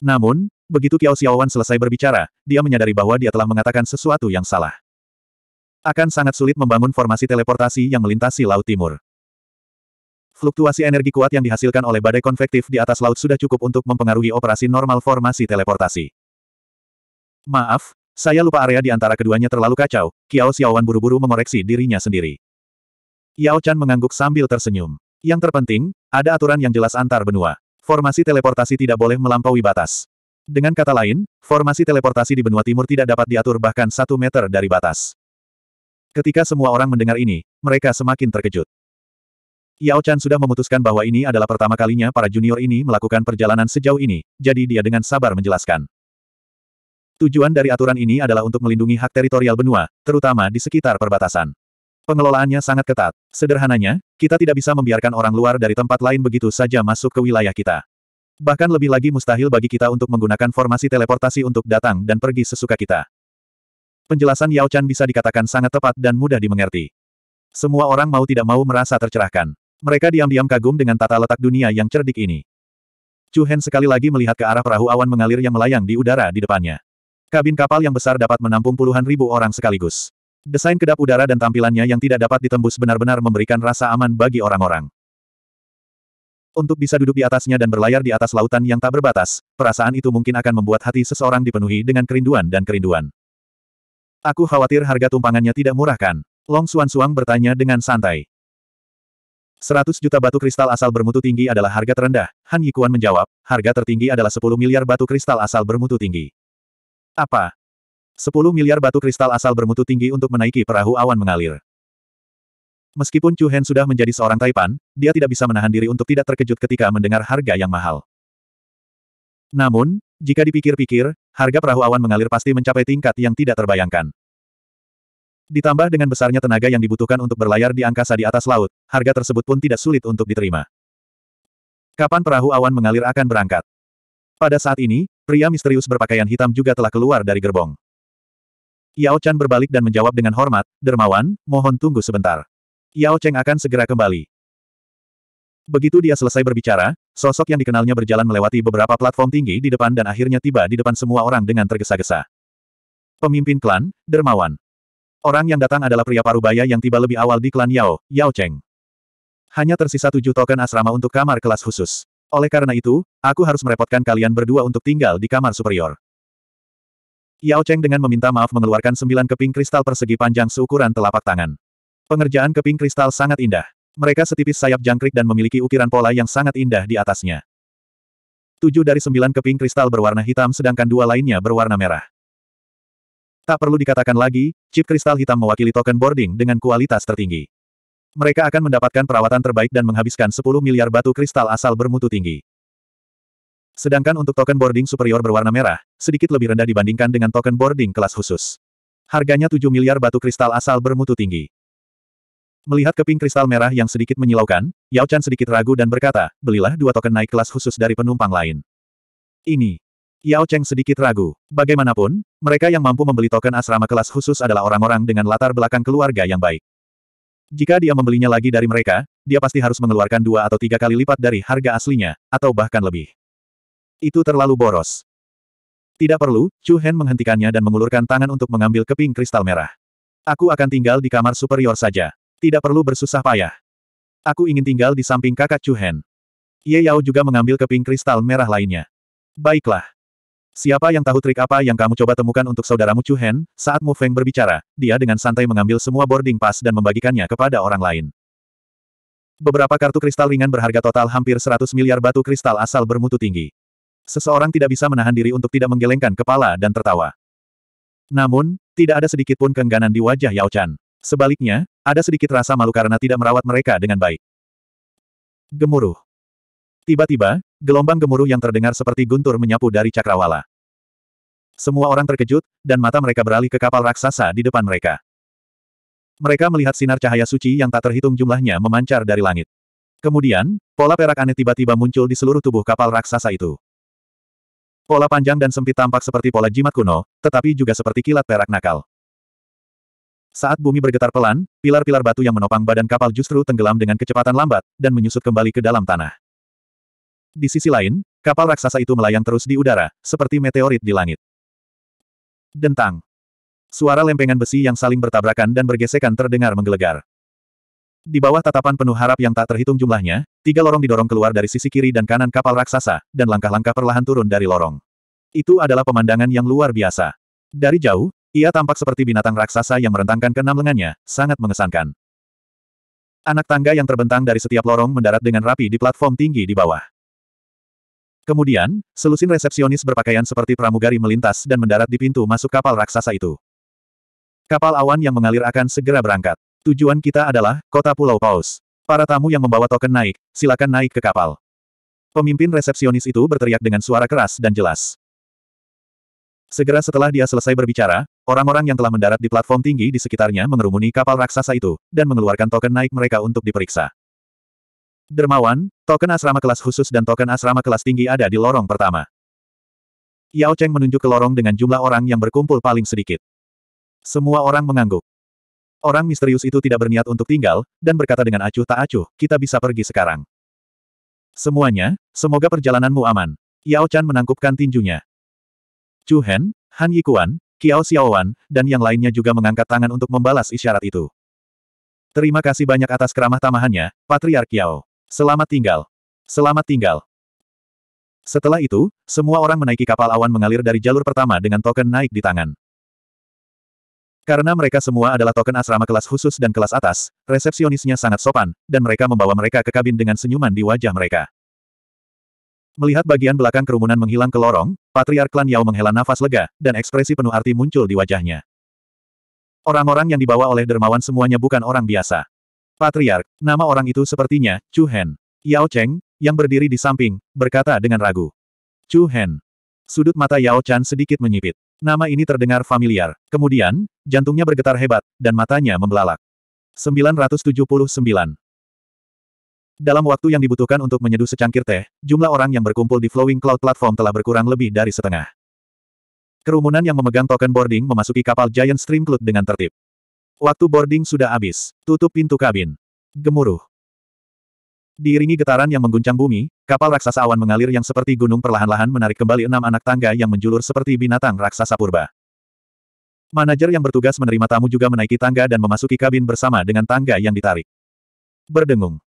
Namun, Begitu Qiao Xiaowan selesai berbicara, dia menyadari bahwa dia telah mengatakan sesuatu yang salah. Akan sangat sulit membangun formasi teleportasi yang melintasi Laut Timur. Fluktuasi energi kuat yang dihasilkan oleh badai konvektif di atas laut sudah cukup untuk mempengaruhi operasi normal formasi teleportasi. Maaf, saya lupa area di antara keduanya terlalu kacau, Qiao Xiaowan buru-buru mengoreksi dirinya sendiri. Yao Chan mengangguk sambil tersenyum. Yang terpenting, ada aturan yang jelas antar benua. Formasi teleportasi tidak boleh melampaui batas. Dengan kata lain, formasi teleportasi di benua timur tidak dapat diatur bahkan satu meter dari batas. Ketika semua orang mendengar ini, mereka semakin terkejut. Yao Chan sudah memutuskan bahwa ini adalah pertama kalinya para junior ini melakukan perjalanan sejauh ini, jadi dia dengan sabar menjelaskan. Tujuan dari aturan ini adalah untuk melindungi hak teritorial benua, terutama di sekitar perbatasan. Pengelolaannya sangat ketat. Sederhananya, kita tidak bisa membiarkan orang luar dari tempat lain begitu saja masuk ke wilayah kita. Bahkan lebih lagi mustahil bagi kita untuk menggunakan formasi teleportasi untuk datang dan pergi sesuka kita. Penjelasan Yao Chan bisa dikatakan sangat tepat dan mudah dimengerti. Semua orang mau tidak mau merasa tercerahkan. Mereka diam-diam kagum dengan tata letak dunia yang cerdik ini. Chu Hen sekali lagi melihat ke arah perahu awan mengalir yang melayang di udara di depannya. Kabin kapal yang besar dapat menampung puluhan ribu orang sekaligus. Desain kedap udara dan tampilannya yang tidak dapat ditembus benar-benar memberikan rasa aman bagi orang-orang. Untuk bisa duduk di atasnya dan berlayar di atas lautan yang tak berbatas, perasaan itu mungkin akan membuat hati seseorang dipenuhi dengan kerinduan dan kerinduan. Aku khawatir harga tumpangannya tidak murah kan? Long Suan Suang bertanya dengan santai. 100 juta batu kristal asal bermutu tinggi adalah harga terendah. Han Yikuan menjawab, harga tertinggi adalah 10 miliar batu kristal asal bermutu tinggi. Apa? 10 miliar batu kristal asal bermutu tinggi untuk menaiki perahu awan mengalir. Meskipun Chu Hen sudah menjadi seorang Taipan, dia tidak bisa menahan diri untuk tidak terkejut ketika mendengar harga yang mahal. Namun, jika dipikir-pikir, harga perahu awan mengalir pasti mencapai tingkat yang tidak terbayangkan. Ditambah dengan besarnya tenaga yang dibutuhkan untuk berlayar di angkasa di atas laut, harga tersebut pun tidak sulit untuk diterima. Kapan perahu awan mengalir akan berangkat? Pada saat ini, pria misterius berpakaian hitam juga telah keluar dari gerbong. Yao Chan berbalik dan menjawab dengan hormat, Dermawan, mohon tunggu sebentar. Yao Cheng akan segera kembali. Begitu dia selesai berbicara, sosok yang dikenalnya berjalan melewati beberapa platform tinggi di depan dan akhirnya tiba di depan semua orang dengan tergesa-gesa. Pemimpin klan, Dermawan. Orang yang datang adalah pria parubaya yang tiba lebih awal di klan Yao, Yao Cheng. Hanya tersisa tujuh token asrama untuk kamar kelas khusus. Oleh karena itu, aku harus merepotkan kalian berdua untuk tinggal di kamar superior. Yao Cheng dengan meminta maaf mengeluarkan sembilan keping kristal persegi panjang seukuran telapak tangan. Pengerjaan keping kristal sangat indah. Mereka setipis sayap jangkrik dan memiliki ukiran pola yang sangat indah di atasnya. Tujuh dari sembilan keping kristal berwarna hitam sedangkan dua lainnya berwarna merah. Tak perlu dikatakan lagi, chip kristal hitam mewakili token boarding dengan kualitas tertinggi. Mereka akan mendapatkan perawatan terbaik dan menghabiskan 10 miliar batu kristal asal bermutu tinggi. Sedangkan untuk token boarding superior berwarna merah, sedikit lebih rendah dibandingkan dengan token boarding kelas khusus. Harganya 7 miliar batu kristal asal bermutu tinggi. Melihat keping kristal merah yang sedikit menyilaukan, Yao Chan sedikit ragu dan berkata, belilah dua token naik kelas khusus dari penumpang lain. Ini. Yao Cheng sedikit ragu. Bagaimanapun, mereka yang mampu membeli token asrama kelas khusus adalah orang-orang dengan latar belakang keluarga yang baik. Jika dia membelinya lagi dari mereka, dia pasti harus mengeluarkan dua atau tiga kali lipat dari harga aslinya, atau bahkan lebih. Itu terlalu boros. Tidak perlu, Chu Hen menghentikannya dan mengulurkan tangan untuk mengambil keping kristal merah. Aku akan tinggal di kamar superior saja. Tidak perlu bersusah payah. Aku ingin tinggal di samping kakak Chu Hen. Ye Yao juga mengambil keping kristal merah lainnya. Baiklah. Siapa yang tahu trik apa yang kamu coba temukan untuk saudaramu Chu Hen? Saat Mu Feng berbicara, dia dengan santai mengambil semua boarding pass dan membagikannya kepada orang lain. Beberapa kartu kristal ringan berharga total hampir 100 miliar batu kristal asal bermutu tinggi. Seseorang tidak bisa menahan diri untuk tidak menggelengkan kepala dan tertawa. Namun, tidak ada sedikit pun keengganan di wajah Yao Chan. Sebaliknya, ada sedikit rasa malu karena tidak merawat mereka dengan baik. Gemuruh. Tiba-tiba, gelombang gemuruh yang terdengar seperti guntur menyapu dari cakrawala. Semua orang terkejut, dan mata mereka beralih ke kapal raksasa di depan mereka. Mereka melihat sinar cahaya suci yang tak terhitung jumlahnya memancar dari langit. Kemudian, pola perak aneh tiba-tiba muncul di seluruh tubuh kapal raksasa itu. Pola panjang dan sempit tampak seperti pola jimat kuno, tetapi juga seperti kilat perak nakal. Saat bumi bergetar pelan, pilar-pilar batu yang menopang badan kapal justru tenggelam dengan kecepatan lambat, dan menyusut kembali ke dalam tanah. Di sisi lain, kapal raksasa itu melayang terus di udara, seperti meteorit di langit. Dentang. Suara lempengan besi yang saling bertabrakan dan bergesekan terdengar menggelegar. Di bawah tatapan penuh harap yang tak terhitung jumlahnya, tiga lorong didorong keluar dari sisi kiri dan kanan kapal raksasa, dan langkah-langkah perlahan turun dari lorong. Itu adalah pemandangan yang luar biasa. Dari jauh, ia tampak seperti binatang raksasa yang merentangkan keenam lengannya, sangat mengesankan. Anak tangga yang terbentang dari setiap lorong mendarat dengan rapi di platform tinggi di bawah. Kemudian, selusin resepsionis berpakaian seperti pramugari melintas dan mendarat di pintu masuk kapal raksasa itu. Kapal awan yang mengalir akan segera berangkat. Tujuan kita adalah kota Pulau Paus. Para tamu yang membawa token naik, silakan naik ke kapal. Pemimpin resepsionis itu berteriak dengan suara keras dan jelas. Segera setelah dia selesai berbicara, Orang-orang yang telah mendarat di platform tinggi di sekitarnya mengerumuni kapal raksasa itu, dan mengeluarkan token naik mereka untuk diperiksa. Dermawan, token asrama kelas khusus dan token asrama kelas tinggi ada di lorong pertama. Yao Cheng menunjuk ke lorong dengan jumlah orang yang berkumpul paling sedikit. Semua orang mengangguk. Orang misterius itu tidak berniat untuk tinggal, dan berkata dengan acuh tak acuh, kita bisa pergi sekarang. Semuanya, semoga perjalananmu aman. Yao Chan menangkupkan tinjunya. Chu Hen, Han Yikuan, Kiao Xiaowan, dan yang lainnya juga mengangkat tangan untuk membalas isyarat itu. Terima kasih banyak atas keramah tamahannya, Patriark Kiao. Selamat tinggal. Selamat tinggal. Setelah itu, semua orang menaiki kapal awan mengalir dari jalur pertama dengan token naik di tangan. Karena mereka semua adalah token asrama kelas khusus dan kelas atas, resepsionisnya sangat sopan, dan mereka membawa mereka ke kabin dengan senyuman di wajah mereka. Melihat bagian belakang kerumunan menghilang ke lorong, Patriark Klan Yao menghela nafas lega, dan ekspresi penuh arti muncul di wajahnya. Orang-orang yang dibawa oleh dermawan semuanya bukan orang biasa. Patriark, nama orang itu sepertinya, Chu Hen. Yao Cheng, yang berdiri di samping, berkata dengan ragu. Chu Hen. Sudut mata Yao Chan sedikit menyipit. Nama ini terdengar familiar. Kemudian, jantungnya bergetar hebat, dan matanya membelalak. 979. Dalam waktu yang dibutuhkan untuk menyeduh secangkir teh, jumlah orang yang berkumpul di Flowing Cloud Platform telah berkurang lebih dari setengah. Kerumunan yang memegang token boarding memasuki kapal Giant Stream Cloud dengan tertib. Waktu boarding sudah habis. Tutup pintu kabin. Gemuruh. Diiringi getaran yang mengguncang bumi, kapal raksasa awan mengalir yang seperti gunung perlahan-lahan menarik kembali enam anak tangga yang menjulur seperti binatang raksasa purba. Manajer yang bertugas menerima tamu juga menaiki tangga dan memasuki kabin bersama dengan tangga yang ditarik. Berdengung.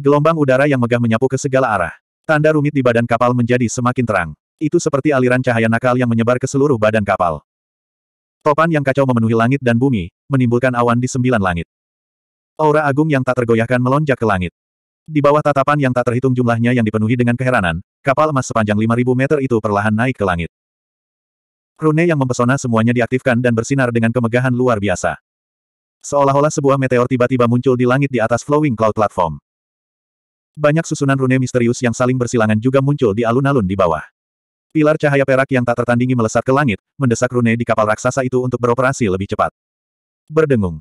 Gelombang udara yang megah menyapu ke segala arah. Tanda rumit di badan kapal menjadi semakin terang. Itu seperti aliran cahaya nakal yang menyebar ke seluruh badan kapal. Topan yang kacau memenuhi langit dan bumi, menimbulkan awan di sembilan langit. Aura agung yang tak tergoyahkan melonjak ke langit. Di bawah tatapan yang tak terhitung jumlahnya yang dipenuhi dengan keheranan, kapal emas sepanjang 5.000 meter itu perlahan naik ke langit. Rune yang mempesona semuanya diaktifkan dan bersinar dengan kemegahan luar biasa. Seolah-olah sebuah meteor tiba-tiba muncul di langit di atas Flowing Cloud Platform. Banyak susunan rune misterius yang saling bersilangan juga muncul di alun-alun di bawah. Pilar cahaya perak yang tak tertandingi melesat ke langit, mendesak rune di kapal raksasa itu untuk beroperasi lebih cepat. Berdengung.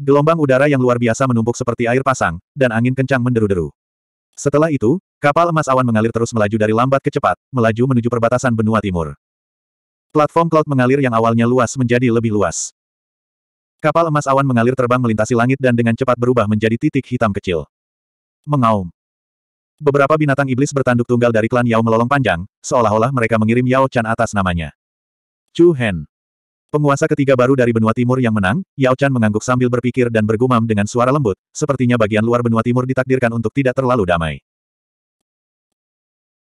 Gelombang udara yang luar biasa menumpuk seperti air pasang, dan angin kencang menderu-deru. Setelah itu, kapal emas awan mengalir terus melaju dari lambat ke cepat, melaju menuju perbatasan benua timur. Platform cloud mengalir yang awalnya luas menjadi lebih luas. Kapal emas awan mengalir terbang melintasi langit dan dengan cepat berubah menjadi titik hitam kecil. Mengaum. Beberapa binatang iblis bertanduk tunggal dari klan Yao melolong panjang, seolah-olah mereka mengirim Yao Chan atas namanya. Chu Hen. Penguasa ketiga baru dari benua timur yang menang, Yao Chan mengangguk sambil berpikir dan bergumam dengan suara lembut, sepertinya bagian luar benua timur ditakdirkan untuk tidak terlalu damai.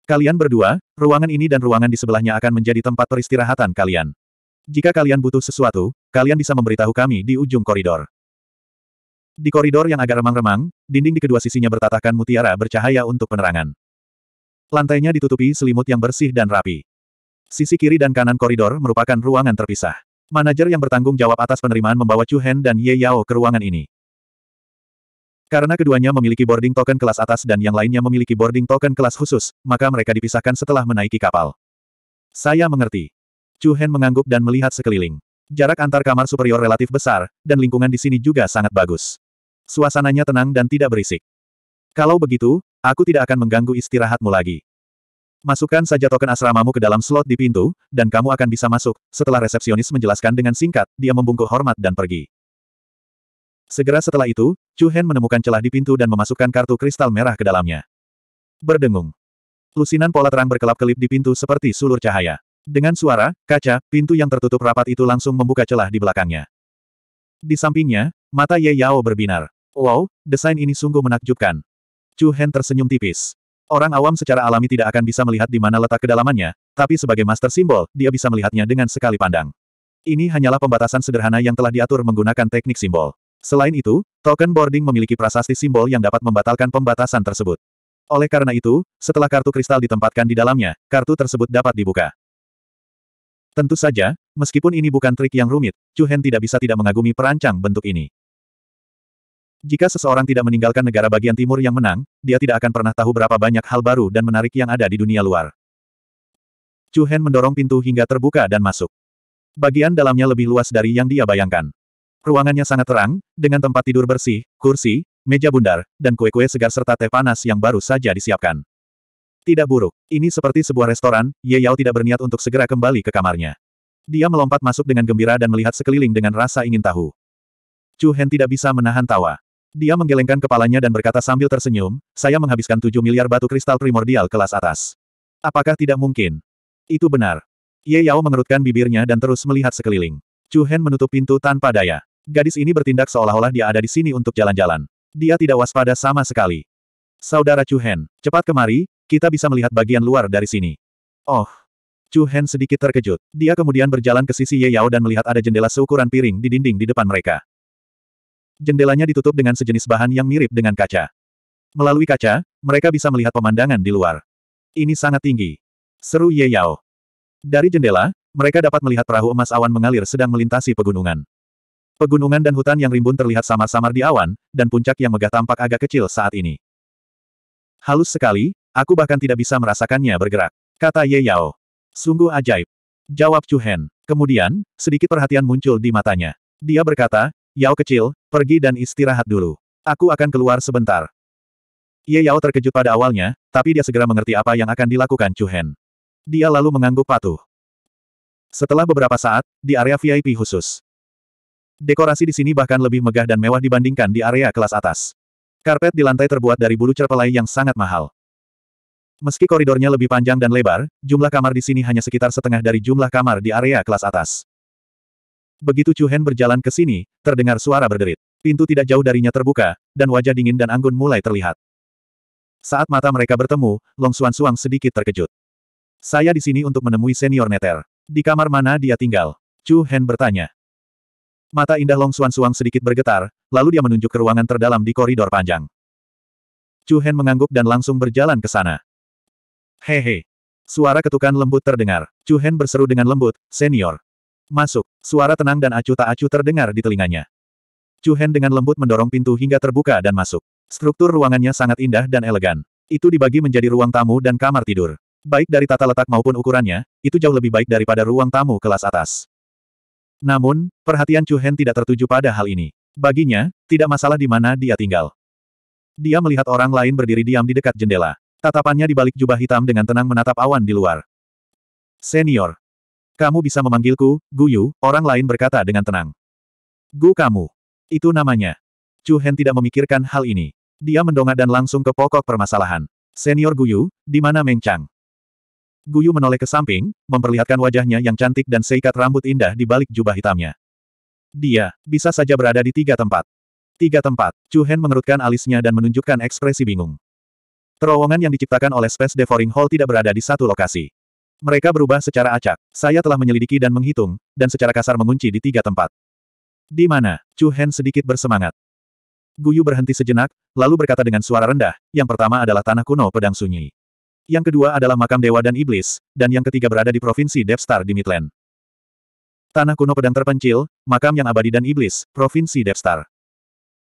Kalian berdua, ruangan ini dan ruangan di sebelahnya akan menjadi tempat peristirahatan kalian. Jika kalian butuh sesuatu, kalian bisa memberitahu kami di ujung koridor. Di koridor yang agak remang-remang, dinding di kedua sisinya bertatahkan mutiara bercahaya untuk penerangan. Lantainya ditutupi selimut yang bersih dan rapi. Sisi kiri dan kanan koridor merupakan ruangan terpisah. Manajer yang bertanggung jawab atas penerimaan membawa Chu Hen dan Ye Yao ke ruangan ini. Karena keduanya memiliki boarding token kelas atas dan yang lainnya memiliki boarding token kelas khusus, maka mereka dipisahkan setelah menaiki kapal. Saya mengerti. Chu Hen mengangguk dan melihat sekeliling. Jarak antar kamar superior relatif besar, dan lingkungan di sini juga sangat bagus. Suasananya tenang dan tidak berisik. Kalau begitu, aku tidak akan mengganggu istirahatmu lagi. Masukkan saja token asramamu ke dalam slot di pintu, dan kamu akan bisa masuk. Setelah resepsionis menjelaskan dengan singkat, dia membungkuk hormat dan pergi. Segera setelah itu, Chu Hen menemukan celah di pintu dan memasukkan kartu kristal merah ke dalamnya. Berdengung. Lusinan pola terang berkelap-kelip di pintu seperti sulur cahaya. Dengan suara, kaca, pintu yang tertutup rapat itu langsung membuka celah di belakangnya. Di sampingnya, Mata Ye Yao berbinar. Wow, desain ini sungguh menakjubkan. Chu Hen tersenyum tipis. Orang awam secara alami tidak akan bisa melihat di mana letak kedalamannya, tapi sebagai master simbol, dia bisa melihatnya dengan sekali pandang. Ini hanyalah pembatasan sederhana yang telah diatur menggunakan teknik simbol. Selain itu, token boarding memiliki prasasti simbol yang dapat membatalkan pembatasan tersebut. Oleh karena itu, setelah kartu kristal ditempatkan di dalamnya, kartu tersebut dapat dibuka. Tentu saja, meskipun ini bukan trik yang rumit, Chu Hen tidak bisa tidak mengagumi perancang bentuk ini. Jika seseorang tidak meninggalkan negara bagian timur yang menang, dia tidak akan pernah tahu berapa banyak hal baru dan menarik yang ada di dunia luar. Chu Hen mendorong pintu hingga terbuka dan masuk. Bagian dalamnya lebih luas dari yang dia bayangkan. Ruangannya sangat terang, dengan tempat tidur bersih, kursi, meja bundar, dan kue-kue segar serta teh panas yang baru saja disiapkan. Tidak buruk, ini seperti sebuah restoran, Ye Yao tidak berniat untuk segera kembali ke kamarnya. Dia melompat masuk dengan gembira dan melihat sekeliling dengan rasa ingin tahu. Chu Hen tidak bisa menahan tawa. Dia menggelengkan kepalanya dan berkata sambil tersenyum, saya menghabiskan 7 miliar batu kristal primordial kelas atas. Apakah tidak mungkin? Itu benar. Ye Yao mengerutkan bibirnya dan terus melihat sekeliling. Chu Hen menutup pintu tanpa daya. Gadis ini bertindak seolah-olah dia ada di sini untuk jalan-jalan. Dia tidak waspada sama sekali. Saudara Chu Hen, cepat kemari, kita bisa melihat bagian luar dari sini. Oh. Chu Hen sedikit terkejut. Dia kemudian berjalan ke sisi Ye Yao dan melihat ada jendela seukuran piring di dinding di depan mereka. Jendelanya ditutup dengan sejenis bahan yang mirip dengan kaca. Melalui kaca, mereka bisa melihat pemandangan di luar. Ini sangat tinggi. Seru Ye Yao. Dari jendela, mereka dapat melihat perahu emas awan mengalir sedang melintasi pegunungan. Pegunungan dan hutan yang rimbun terlihat samar-samar di awan, dan puncak yang megah tampak agak kecil saat ini. Halus sekali, aku bahkan tidak bisa merasakannya bergerak. Kata Ye Yao. Sungguh ajaib. Jawab Chu Hen. Kemudian, sedikit perhatian muncul di matanya. Dia berkata, Yao kecil, pergi dan istirahat dulu. Aku akan keluar sebentar. Ye Yao terkejut pada awalnya, tapi dia segera mengerti apa yang akan dilakukan Chu Hen. Dia lalu mengangguk patuh. Setelah beberapa saat, di area VIP khusus. Dekorasi di sini bahkan lebih megah dan mewah dibandingkan di area kelas atas. Karpet di lantai terbuat dari bulu cerpelai yang sangat mahal. Meski koridornya lebih panjang dan lebar, jumlah kamar di sini hanya sekitar setengah dari jumlah kamar di area kelas atas. Begitu Chu Hen berjalan ke sini, terdengar suara berderit. Pintu tidak jauh darinya terbuka, dan wajah dingin dan anggun mulai terlihat. Saat mata mereka bertemu, Long Suan Suang sedikit terkejut. Saya di sini untuk menemui senior Neter. Di kamar mana dia tinggal? Chu Hen bertanya. Mata indah Long Suan Suang sedikit bergetar, lalu dia menunjuk ke ruangan terdalam di koridor panjang. Chu Hen mengangguk dan langsung berjalan ke sana. Hehe. Suara ketukan lembut terdengar. Chu Hen berseru dengan lembut, senior. Masuk, suara tenang dan acuh tak acuh terdengar di telinganya. Chu Hen dengan lembut mendorong pintu hingga terbuka dan masuk. Struktur ruangannya sangat indah dan elegan. Itu dibagi menjadi ruang tamu dan kamar tidur. Baik dari tata letak maupun ukurannya, itu jauh lebih baik daripada ruang tamu kelas atas. Namun, perhatian Chu Hen tidak tertuju pada hal ini. Baginya, tidak masalah di mana dia tinggal. Dia melihat orang lain berdiri diam di dekat jendela. Tatapannya di balik jubah hitam dengan tenang menatap awan di luar. Senior, kamu bisa memanggilku, Guyu, orang lain berkata dengan tenang. Gu kamu. Itu namanya. Chu Hen tidak memikirkan hal ini. Dia mendongak dan langsung ke pokok permasalahan. Senior Guyu, di mana Meng Chang? Guyu menoleh ke samping, memperlihatkan wajahnya yang cantik dan seikat rambut indah di balik jubah hitamnya. Dia, bisa saja berada di tiga tempat. Tiga tempat, Chu Hen mengerutkan alisnya dan menunjukkan ekspresi bingung. Terowongan yang diciptakan oleh Space Devouring Hall tidak berada di satu lokasi. Mereka berubah secara acak. Saya telah menyelidiki dan menghitung, dan secara kasar mengunci di tiga tempat. Di mana? Chu Hen sedikit bersemangat. Guyu berhenti sejenak, lalu berkata dengan suara rendah, yang pertama adalah tanah kuno pedang sunyi. Yang kedua adalah makam dewa dan iblis, dan yang ketiga berada di provinsi Devstar di Midland. Tanah kuno pedang terpencil, makam yang abadi dan iblis, provinsi Devstar.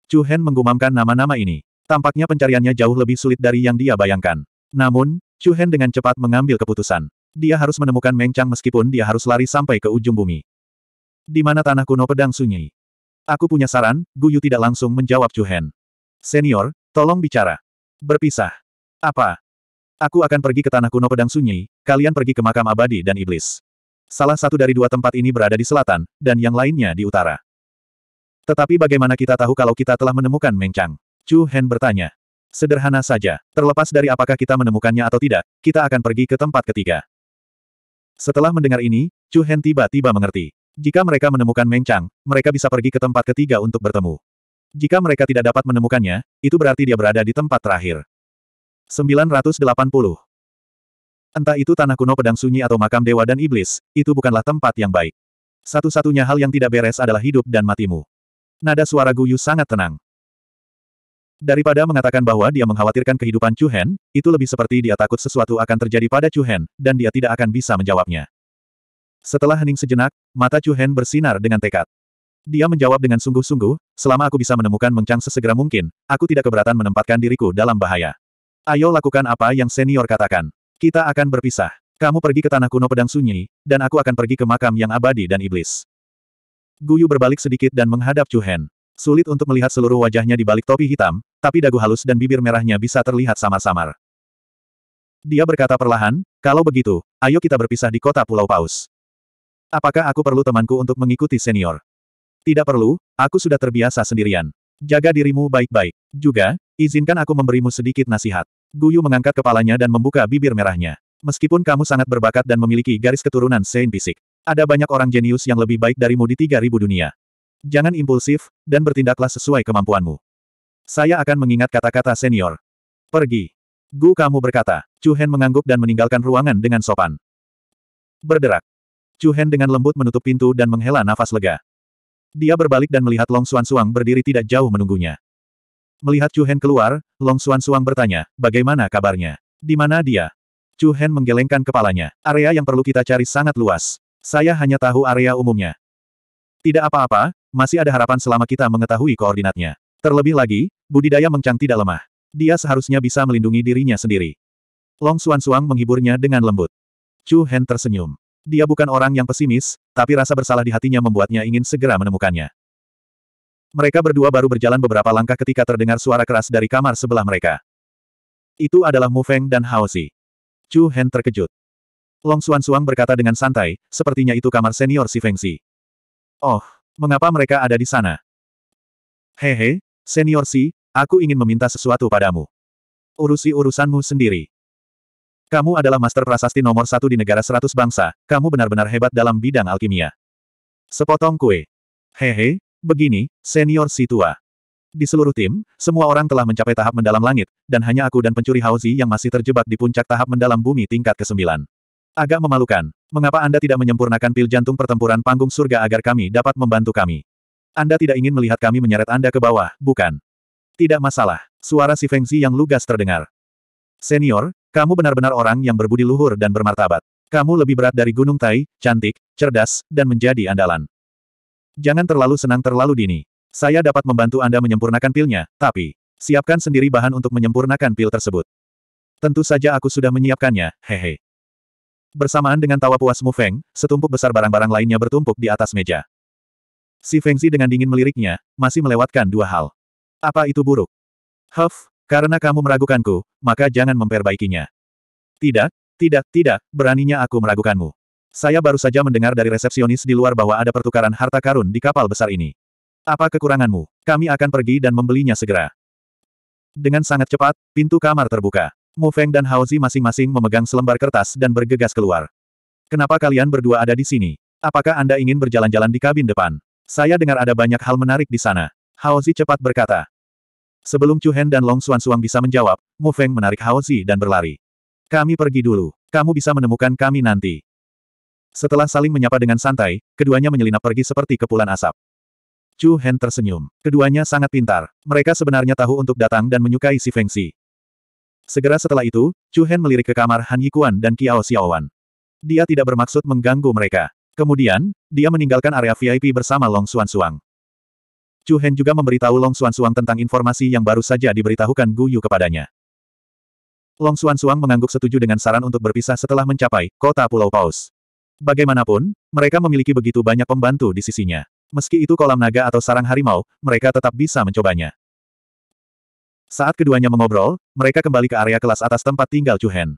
Chu Hen menggumamkan nama-nama ini. Tampaknya pencariannya jauh lebih sulit dari yang dia bayangkan. Namun, Chu Hen dengan cepat mengambil keputusan. Dia harus menemukan Mengchang meskipun dia harus lari sampai ke ujung bumi. Di mana tanah kuno pedang sunyi? Aku punya saran, Guyu tidak langsung menjawab Hen. Senior, tolong bicara. Berpisah. Apa? Aku akan pergi ke tanah kuno pedang sunyi, kalian pergi ke makam abadi dan iblis. Salah satu dari dua tempat ini berada di selatan, dan yang lainnya di utara. Tetapi bagaimana kita tahu kalau kita telah menemukan Mengchang? Chu Hen bertanya. Sederhana saja, terlepas dari apakah kita menemukannya atau tidak, kita akan pergi ke tempat ketiga. Setelah mendengar ini, Chu Hen tiba-tiba mengerti. Jika mereka menemukan Meng Chang, mereka bisa pergi ke tempat ketiga untuk bertemu. Jika mereka tidak dapat menemukannya, itu berarti dia berada di tempat terakhir. 980. Entah itu tanah kuno pedang sunyi atau makam dewa dan iblis, itu bukanlah tempat yang baik. Satu-satunya hal yang tidak beres adalah hidup dan matimu. Nada suara Guyu sangat tenang. Daripada mengatakan bahwa dia mengkhawatirkan kehidupan Chu Hen, itu lebih seperti dia takut sesuatu akan terjadi pada Chu Hen, dan dia tidak akan bisa menjawabnya. Setelah hening sejenak, mata Chu Hen bersinar dengan tekad. Dia menjawab dengan sungguh-sungguh, selama aku bisa menemukan Mengcang sesegera mungkin, aku tidak keberatan menempatkan diriku dalam bahaya. Ayo lakukan apa yang senior katakan. Kita akan berpisah. Kamu pergi ke tanah kuno pedang sunyi, dan aku akan pergi ke makam yang abadi dan iblis. Guyu berbalik sedikit dan menghadap Chu Hen. Sulit untuk melihat seluruh wajahnya di balik topi hitam, tapi dagu halus dan bibir merahnya bisa terlihat samar-samar. Dia berkata perlahan, kalau begitu, ayo kita berpisah di kota Pulau Paus. Apakah aku perlu temanku untuk mengikuti senior? Tidak perlu, aku sudah terbiasa sendirian. Jaga dirimu baik-baik. Juga, izinkan aku memberimu sedikit nasihat. Guyu mengangkat kepalanya dan membuka bibir merahnya. Meskipun kamu sangat berbakat dan memiliki garis keturunan Saint Pisik, ada banyak orang jenius yang lebih baik darimu di 3000 dunia. Jangan impulsif, dan bertindaklah sesuai kemampuanmu. Saya akan mengingat kata-kata senior. Pergi. Gu kamu berkata. Chu Hen mengangguk dan meninggalkan ruangan dengan sopan. Berderak. Chu Hen dengan lembut menutup pintu dan menghela nafas lega. Dia berbalik dan melihat Long Xuan Suang berdiri tidak jauh menunggunya. Melihat Chu Hen keluar, Long Xuan Suang bertanya, bagaimana kabarnya? Di mana dia? Chu Hen menggelengkan kepalanya. Area yang perlu kita cari sangat luas. Saya hanya tahu area umumnya. Tidak apa-apa, masih ada harapan selama kita mengetahui koordinatnya. Terlebih lagi, budidaya Mengcang tidak lemah. Dia seharusnya bisa melindungi dirinya sendiri. Long Suan Suang menghiburnya dengan lembut. Chu Hen tersenyum. Dia bukan orang yang pesimis, tapi rasa bersalah di hatinya membuatnya ingin segera menemukannya. Mereka berdua baru berjalan beberapa langkah ketika terdengar suara keras dari kamar sebelah mereka. Itu adalah Mu Feng dan Hao Zi. Chu Hen terkejut. Long Suan Suang berkata dengan santai, sepertinya itu kamar senior si Feng Si. Oh, Mengapa mereka ada di sana? Hehe, senior si, aku ingin meminta sesuatu padamu. Urusi urusanmu sendiri. Kamu adalah master prasasti nomor satu di negara seratus bangsa, kamu benar-benar hebat dalam bidang alkimia. Sepotong kue. Hehe, begini, senior si tua. Di seluruh tim, semua orang telah mencapai tahap mendalam langit, dan hanya aku dan pencuri Hauzi yang masih terjebak di puncak tahap mendalam bumi tingkat ke-9. Agak memalukan mengapa Anda tidak menyempurnakan pil jantung pertempuran panggung surga agar kami dapat membantu kami? Anda tidak ingin melihat kami menyeret Anda ke bawah, bukan? Tidak masalah. Suara si Zi yang lugas terdengar. Senior, kamu benar-benar orang yang berbudi luhur dan bermartabat. Kamu lebih berat dari Gunung Tai, cantik, cerdas, dan menjadi andalan. Jangan terlalu senang terlalu dini. Saya dapat membantu Anda menyempurnakan pilnya, tapi siapkan sendiri bahan untuk menyempurnakan pil tersebut. Tentu saja aku sudah menyiapkannya, hehe. Bersamaan dengan tawa puas Mu Feng, setumpuk besar barang-barang lainnya bertumpuk di atas meja. Si Feng Fengzi dengan dingin meliriknya, masih melewatkan dua hal. Apa itu buruk? Huff, karena kamu meragukanku, maka jangan memperbaikinya. Tidak, tidak, tidak, beraninya aku meragukanmu. Saya baru saja mendengar dari resepsionis di luar bahwa ada pertukaran harta karun di kapal besar ini. Apa kekuranganmu? Kami akan pergi dan membelinya segera. Dengan sangat cepat, pintu kamar terbuka. Mu Feng dan Haozi masing-masing memegang selembar kertas dan bergegas keluar. Kenapa kalian berdua ada di sini? Apakah Anda ingin berjalan-jalan di kabin depan? Saya dengar ada banyak hal menarik di sana. Haozi cepat berkata. Sebelum Chu Hen dan Long Xuan Suang bisa menjawab, Mu Feng menarik Haozi dan berlari. Kami pergi dulu. Kamu bisa menemukan kami nanti. Setelah saling menyapa dengan santai, keduanya menyelinap pergi seperti kepulan asap. Chu Hen tersenyum. Keduanya sangat pintar. Mereka sebenarnya tahu untuk datang dan menyukai si Feng Xi. Segera setelah itu, Chu Hen melirik ke kamar Han Yikuan dan Kiao Xiaowan. Dia tidak bermaksud mengganggu mereka. Kemudian, dia meninggalkan area VIP bersama Long Xuan Suang. Chu Hen juga memberitahu Long Xuan Suang tentang informasi yang baru saja diberitahukan Gu Yu kepadanya. Long Xuan Suang mengangguk setuju dengan saran untuk berpisah setelah mencapai kota Pulau Paus. Bagaimanapun, mereka memiliki begitu banyak pembantu di sisinya. Meski itu kolam naga atau sarang harimau, mereka tetap bisa mencobanya. Saat keduanya mengobrol, mereka kembali ke area kelas atas tempat tinggal Chu Hen.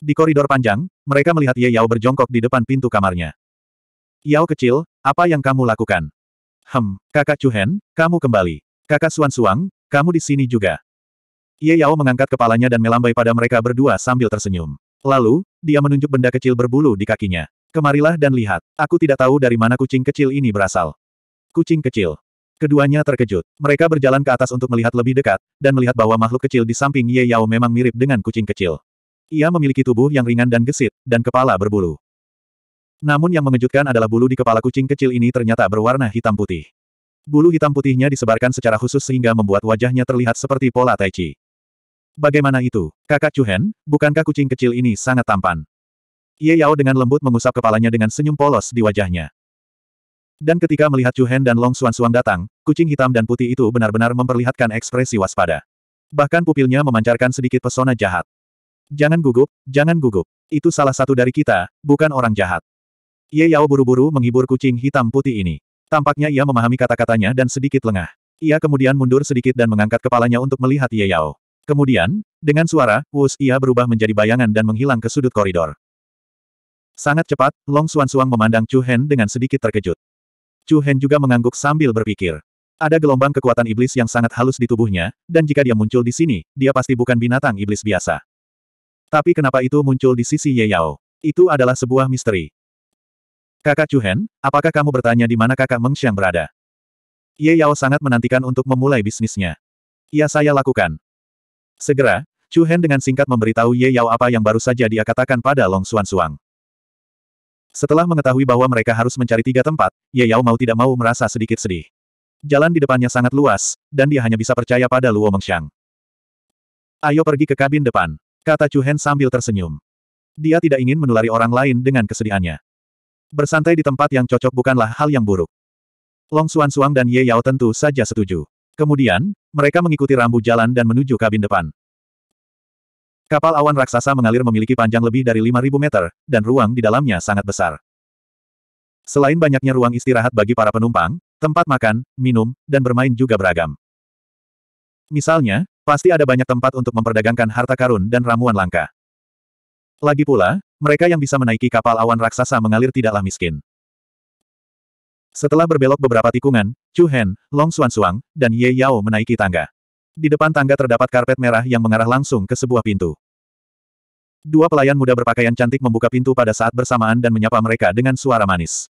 Di koridor panjang, mereka melihat Ye Yao berjongkok di depan pintu kamarnya. Yao kecil, apa yang kamu lakukan? Hem, kakak Chu Hen, kamu kembali. Kakak Suan Suang, kamu di sini juga. Ye Yao mengangkat kepalanya dan melambai pada mereka berdua sambil tersenyum. Lalu, dia menunjuk benda kecil berbulu di kakinya. Kemarilah dan lihat, aku tidak tahu dari mana kucing kecil ini berasal. Kucing kecil. Keduanya terkejut. Mereka berjalan ke atas untuk melihat lebih dekat, dan melihat bahwa makhluk kecil di samping Ye Yao memang mirip dengan kucing kecil. Ia memiliki tubuh yang ringan dan gesit, dan kepala berbulu. Namun yang mengejutkan adalah bulu di kepala kucing kecil ini ternyata berwarna hitam putih. Bulu hitam putihnya disebarkan secara khusus sehingga membuat wajahnya terlihat seperti pola tai chi. Bagaimana itu, kakak Chuhen, bukankah kucing kecil ini sangat tampan? Ye Yao dengan lembut mengusap kepalanya dengan senyum polos di wajahnya. Dan ketika melihat Chu Hen dan Long Xuan Suang datang, kucing hitam dan putih itu benar-benar memperlihatkan ekspresi waspada. Bahkan pupilnya memancarkan sedikit pesona jahat. Jangan gugup, jangan gugup. Itu salah satu dari kita, bukan orang jahat. Ye Yao buru-buru menghibur kucing hitam putih ini. Tampaknya ia memahami kata-katanya dan sedikit lengah. Ia kemudian mundur sedikit dan mengangkat kepalanya untuk melihat Ye Yao. Kemudian, dengan suara, wus ia berubah menjadi bayangan dan menghilang ke sudut koridor. Sangat cepat, Long Suan Suang memandang Chu Hen dengan sedikit terkejut. Chu Hen juga mengangguk sambil berpikir. Ada gelombang kekuatan iblis yang sangat halus di tubuhnya, dan jika dia muncul di sini, dia pasti bukan binatang iblis biasa. Tapi kenapa itu muncul di sisi Ye Yao? Itu adalah sebuah misteri. Kakak Chu Hen, apakah kamu bertanya di mana kakak Meng Xiang berada? Ye Yao sangat menantikan untuk memulai bisnisnya. Ya saya lakukan. Segera, Chu Hen dengan singkat memberitahu Ye Yao apa yang baru saja dia katakan pada Long Xuan Suang. Setelah mengetahui bahwa mereka harus mencari tiga tempat, Ye Yao mau tidak mau merasa sedikit sedih. Jalan di depannya sangat luas, dan dia hanya bisa percaya pada Luo Mengxiang. Ayo pergi ke kabin depan, kata Chu Hen sambil tersenyum. Dia tidak ingin menulari orang lain dengan kesedihannya. Bersantai di tempat yang cocok bukanlah hal yang buruk. Long Xuan Suang dan Ye Yao tentu saja setuju. Kemudian, mereka mengikuti rambu jalan dan menuju kabin depan. Kapal awan raksasa mengalir memiliki panjang lebih dari 5.000 meter, dan ruang di dalamnya sangat besar. Selain banyaknya ruang istirahat bagi para penumpang, tempat makan, minum, dan bermain juga beragam. Misalnya, pasti ada banyak tempat untuk memperdagangkan harta karun dan ramuan langka. Lagi pula, mereka yang bisa menaiki kapal awan raksasa mengalir tidaklah miskin. Setelah berbelok beberapa tikungan, Chu Hen, Long Xuan Suang, dan Ye Yao menaiki tangga. Di depan tangga terdapat karpet merah yang mengarah langsung ke sebuah pintu. Dua pelayan muda berpakaian cantik membuka pintu pada saat bersamaan dan menyapa mereka dengan suara manis.